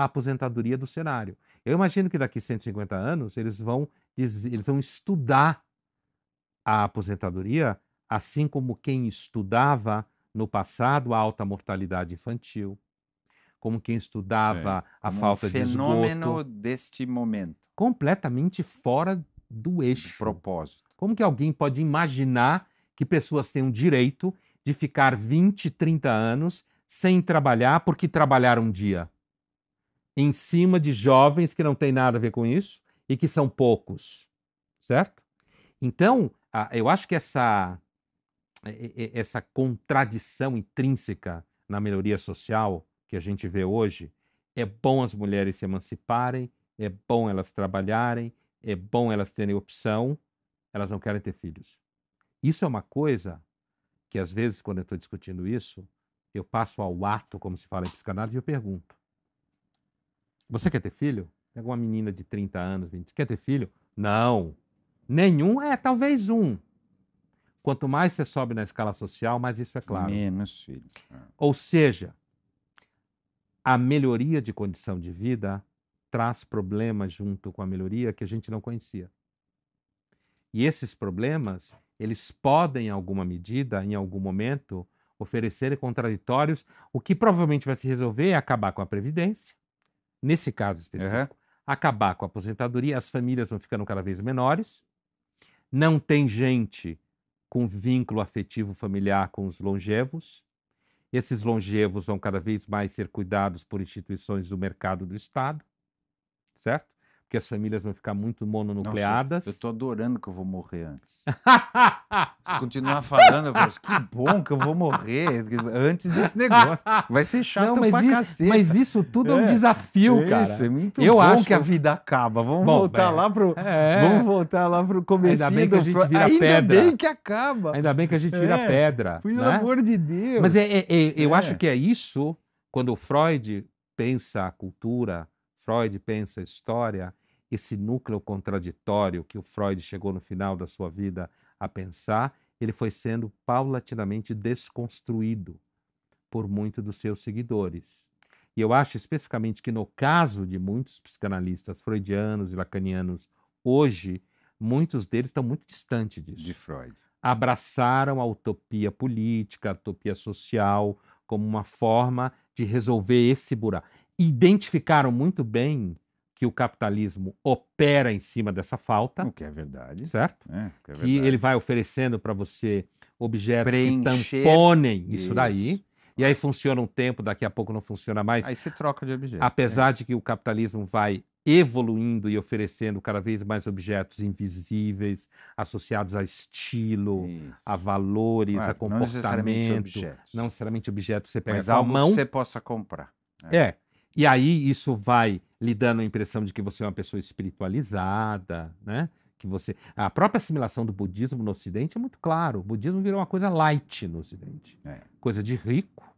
a aposentadoria do cenário. Eu imagino que daqui 150 anos eles vão, eles vão estudar a aposentadoria, assim como quem estudava no passado a alta mortalidade infantil, como quem estudava Sim. a falta um de esgoto. fenômeno deste momento. Completamente fora do eixo. propósito. Como que alguém pode imaginar que pessoas têm o direito de ficar 20, 30 anos sem trabalhar porque trabalharam um dia? em cima de jovens que não têm nada a ver com isso e que são poucos, certo? Então, eu acho que essa, essa contradição intrínseca na melhoria social que a gente vê hoje é bom as mulheres se emanciparem, é bom elas trabalharem, é bom elas terem opção, elas não querem ter filhos. Isso é uma coisa que, às vezes, quando eu estou discutindo isso, eu passo ao ato, como se fala em psicanálise, e eu pergunto: você quer ter filho? Pega uma menina de 30 anos, 20. Quer ter filho? Não. Nenhum? É, talvez um. Quanto mais você sobe na escala social, mais isso é claro. Menos filho. É. Ou seja, a melhoria de condição de vida traz problemas junto com a melhoria que a gente não conhecia. E esses problemas, eles podem, em alguma medida, em algum momento, oferecerem contraditórios. O que provavelmente vai se resolver é acabar com a Previdência, nesse caso específico, uhum. acabar com a aposentadoria, as famílias vão ficando cada vez menores, não tem gente com vínculo afetivo familiar com os longevos, esses longevos vão cada vez mais ser cuidados por instituições do mercado do Estado, certo? que as famílias vão ficar muito mononucleadas. Nossa, eu tô adorando que eu vou morrer antes. Se continuar falando, eu falo, que bom que eu vou morrer antes desse negócio. Vai ser chato Não, mas pra cacete. Mas isso tudo é um é. desafio, é, cara. Isso, é muito eu bom acho que a vida acaba. Vamos bom, voltar é. lá pro... É. Vamos voltar lá pro começo. Ainda bem que a gente vira Ainda pedra. Ainda bem que acaba. Ainda bem que a gente vira é. pedra. Pelo né? amor de Deus. Mas é, eu acho que é isso, quando o Freud pensa a cultura, Freud pensa a história, esse núcleo contraditório que o Freud chegou no final da sua vida a pensar, ele foi sendo paulatinamente desconstruído por muitos dos seus seguidores. E eu acho especificamente que no caso de muitos psicanalistas freudianos e lacanianos hoje, muitos deles estão muito distantes disso. De Freud. Abraçaram a utopia política, a utopia social, como uma forma de resolver esse buraco. Identificaram muito bem que o capitalismo opera em cima dessa falta. O que é verdade. Certo? É, que, é que verdade. ele vai oferecendo para você objetos Preencher. que tamponem isso, isso daí. E aí funciona um tempo, daqui a pouco não funciona mais. Aí se troca de objeto. Apesar é. de que o capitalismo vai evoluindo e oferecendo cada vez mais objetos invisíveis, associados a estilo, Isso. a valores, claro, a comportamento. Não necessariamente objetos. Não necessariamente objetos, você pega Mas algo mão. que você possa comprar. É. é. E aí isso vai lhe dando a impressão de que você é uma pessoa espiritualizada, né? Que você a própria assimilação do budismo no Ocidente é muito claro. O budismo virou uma coisa light no Ocidente, é. coisa de rico, é,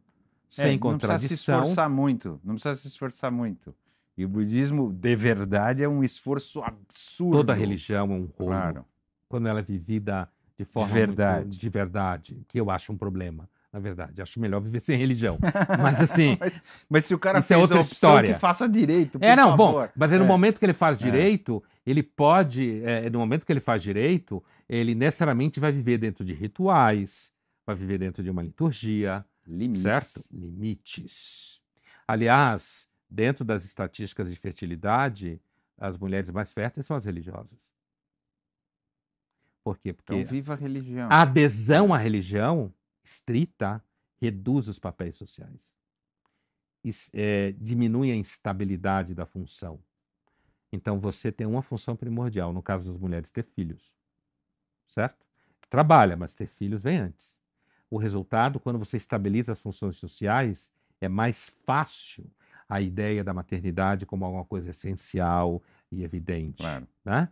sem é, contradição. Não precisa se esforçar muito. Não precisa se esforçar muito. E o budismo de verdade é um esforço absurdo. Toda religião é um rolo. Claro. Quando ela é vivida de forma de verdade. Muito, de verdade, que eu acho um problema na verdade. Acho melhor viver sem religião. Mas assim. mas, mas, se o cara isso é outra história. que faça direito. é, não, favor. bom. Mas é no momento que ele faz é. direito, é. ele pode. É, no momento que ele faz direito, ele necessariamente vai viver dentro de rituais, vai viver dentro de uma liturgia. Limites. Certo? Limites. Aliás, dentro das estatísticas de fertilidade, as mulheres mais férteis são as religiosas. Por quê? Porque então, viva a religião. A adesão à religião estrita reduz os papéis sociais, é, diminui a instabilidade da função. Então você tem uma função primordial, no caso das mulheres, ter filhos, certo? Trabalha, mas ter filhos vem antes. O resultado, quando você estabiliza as funções sociais, é mais fácil a ideia da maternidade como alguma coisa essencial e evidente, claro. né?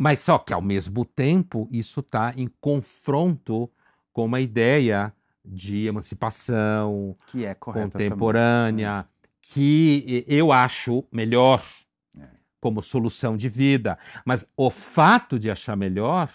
Mas só que, ao mesmo tempo, isso está em confronto com uma ideia de emancipação que é contemporânea, também. Hum. que eu acho melhor é. como solução de vida. Mas o fato de achar melhor,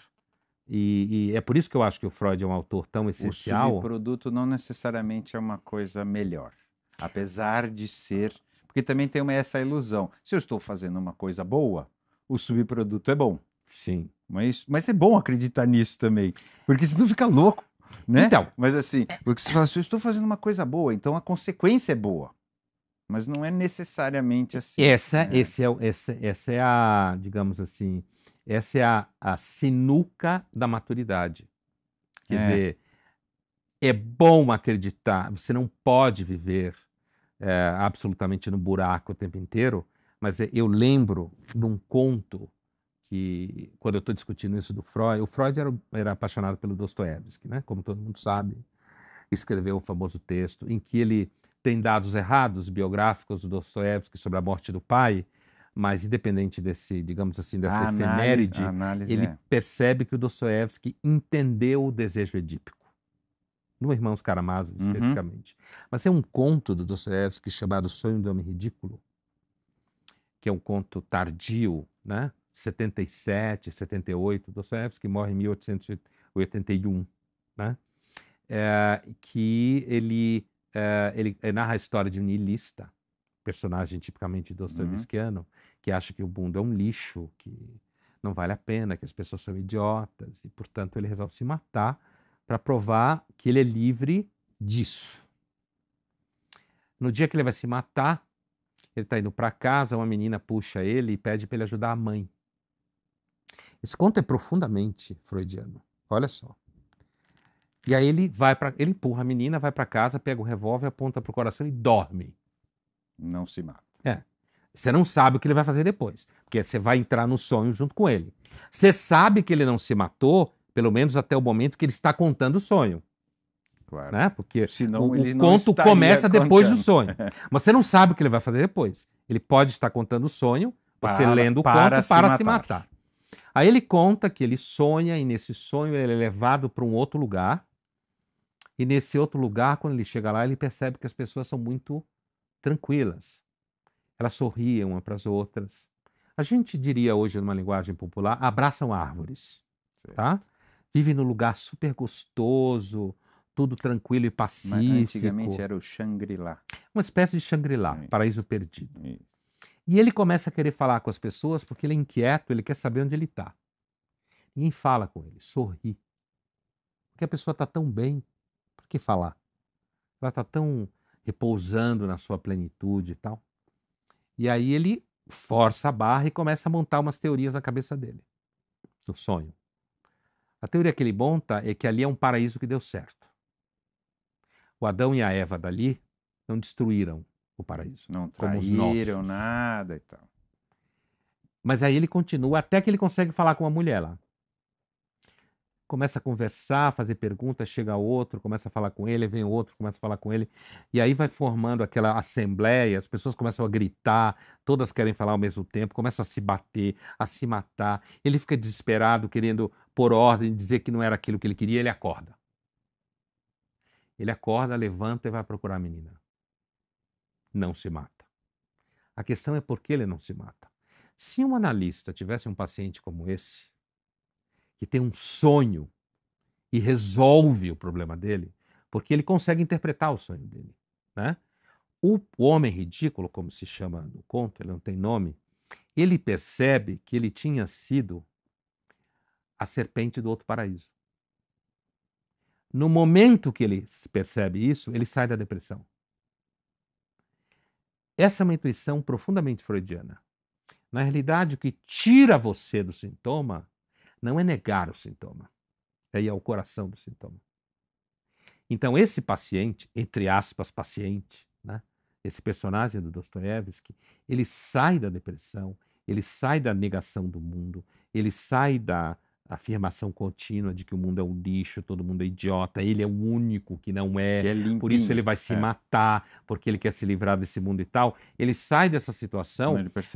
e, e, é por isso que eu acho que o Freud é um autor tão essencial. O subproduto não necessariamente é uma coisa melhor, apesar de ser. Porque também tem uma, essa ilusão. Se eu estou fazendo uma coisa boa, o subproduto é bom. Sim. Mas, é mas é bom acreditar nisso também. Porque senão fica louco né? Então. Mas assim, é. porque você fala assim, eu estou fazendo uma coisa boa, então a consequência é boa. Mas não é necessariamente assim. Essa, né? esse é, essa, essa é a, digamos assim, essa é a, a sinuca da maturidade. Quer é. dizer, é bom acreditar, você não pode viver é, absolutamente no buraco o tempo inteiro, mas é, eu lembro de um conto que quando eu estou discutindo isso do Freud, o Freud era, era apaixonado pelo Dostoiévski, né? Como todo mundo sabe, escreveu o famoso texto em que ele tem dados errados biográficos do Dostoiévski sobre a morte do pai, mas independente desse, digamos assim, dessa a efeméride, análise, ele é. percebe que o Dostoiévski entendeu o desejo edípico. No Irmãos Karamazov, uhum. especificamente. Mas tem um conto do Dostoiévski chamado Sonho do Homem Ridículo, que é um conto tardio, né? 77, 78, Dostoiévski morre em 1881, né? É, que ele, é, ele eh, narra a história de um niilista, personagem tipicamente dostoevskiano, uhum. que acha que o mundo é um lixo, que não vale a pena, que as pessoas são idiotas, e portanto ele resolve se matar para provar que ele é livre disso. No dia que ele vai se matar, ele está indo para casa, uma menina puxa ele e pede para ele ajudar a mãe. Esse conto é profundamente freudiano. Olha só. E aí ele vai para, ele empurra a menina, vai para casa, pega o revólver, aponta pro coração e dorme. Não se mata. É. Você não sabe o que ele vai fazer depois, porque você vai entrar no sonho junto com ele. Você sabe que ele não se matou, pelo menos até o momento que ele está contando o sonho. Claro. Né? Porque Senão, o, o conto começa contando. depois do sonho. Mas você não sabe o que ele vai fazer depois. Ele pode estar contando o sonho, você para, lendo o para conto se para se matar. matar. Aí ele conta que ele sonha e nesse sonho ele é levado para um outro lugar. E nesse outro lugar, quando ele chega lá, ele percebe que as pessoas são muito tranquilas. Elas sorriam umas para as outras. A gente diria hoje, numa linguagem popular, abraçam árvores, tá? Vivem num lugar super gostoso, tudo tranquilo e pacífico. Mas antigamente era o Shangri-La. Uma espécie de Shangri-La, paraíso perdido. Isso. E ele começa a querer falar com as pessoas porque ele é inquieto, ele quer saber onde ele está. Ninguém fala com ele, sorri. Porque a pessoa está tão bem, por que falar? Ela está tão repousando na sua plenitude e tal. E aí ele força a barra e começa a montar umas teorias na cabeça dele, do sonho. A teoria que ele monta é que ali é um paraíso que deu certo. O Adão e a Eva dali não destruíram, o paraíso. Não traíram nada e tal. Mas aí ele continua até que ele consegue falar com uma mulher lá. Começa a conversar, fazer perguntas, chega outro, começa a falar com ele, vem outro, começa a falar com ele. E aí vai formando aquela assembleia, as pessoas começam a gritar, todas querem falar ao mesmo tempo, começam a se bater, a se matar. Ele fica desesperado, querendo pôr ordem, dizer que não era aquilo que ele queria, ele acorda. Ele acorda, levanta e vai procurar a menina não se mata. A questão é por que ele não se mata. Se um analista tivesse um paciente como esse, que tem um sonho e resolve o problema dele, porque ele consegue interpretar o sonho dele, né? O homem ridículo, como se chama no conto, ele não tem nome, ele percebe que ele tinha sido a serpente do outro paraíso. No momento que ele percebe isso, ele sai da depressão. Essa é uma intuição profundamente freudiana. Na realidade, o que tira você do sintoma não é negar o sintoma, é ir ao coração do sintoma. Então, esse paciente, entre aspas, paciente, né? esse personagem do Dostoiévski, ele sai da depressão, ele sai da negação do mundo, ele sai da, afirmação contínua de que o mundo é um lixo, todo mundo é idiota, ele é o único que não é, que é por isso ele vai se é. matar, porque ele quer se livrar desse mundo e tal. Ele sai dessa situação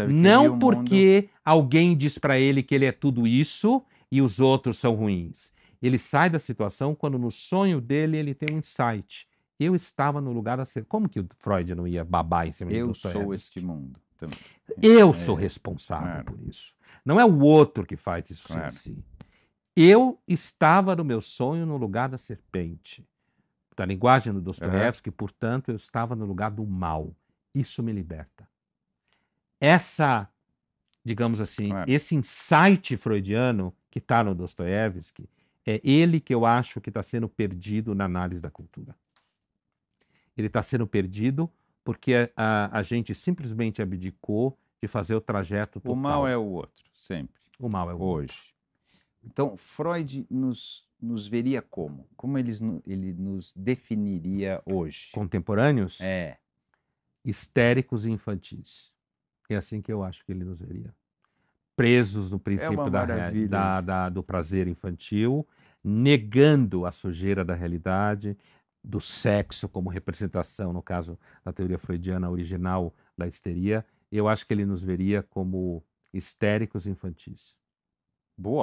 não, porque mundo... alguém diz para ele que ele é tudo isso e os outros são ruins. Ele sai da situação quando no sonho dele ele tem um insight. Eu estava no lugar a ser. Como que o Freud não ia babar em cima Eu sou este mundo. Também. Eu é. sou responsável claro. por isso. Não é o outro que faz isso claro. em si. Eu estava no meu sonho no lugar da serpente. Da linguagem do Dostoiévski, uhum. portanto, eu estava no lugar do mal. Isso me liberta. Essa, digamos assim, claro. esse insight freudiano que está no Dostoiévski, é ele que eu acho que está sendo perdido na análise da cultura. Ele está sendo perdido porque a, a, gente simplesmente abdicou de fazer o trajeto total. O mal é o outro, sempre. O mal é o Hoje. outro. Hoje. Então, Freud nos, nos veria como? Como eles, ele nos definiria hoje? Contemporâneos? É. Histéricos e infantis. É assim que eu acho que ele nos veria. Presos no é princípio é da, da, da, do prazer infantil, negando a sujeira da realidade, do sexo como representação, no caso da teoria freudiana original da histeria, eu acho que ele nos veria como histéricos infantis. Boa.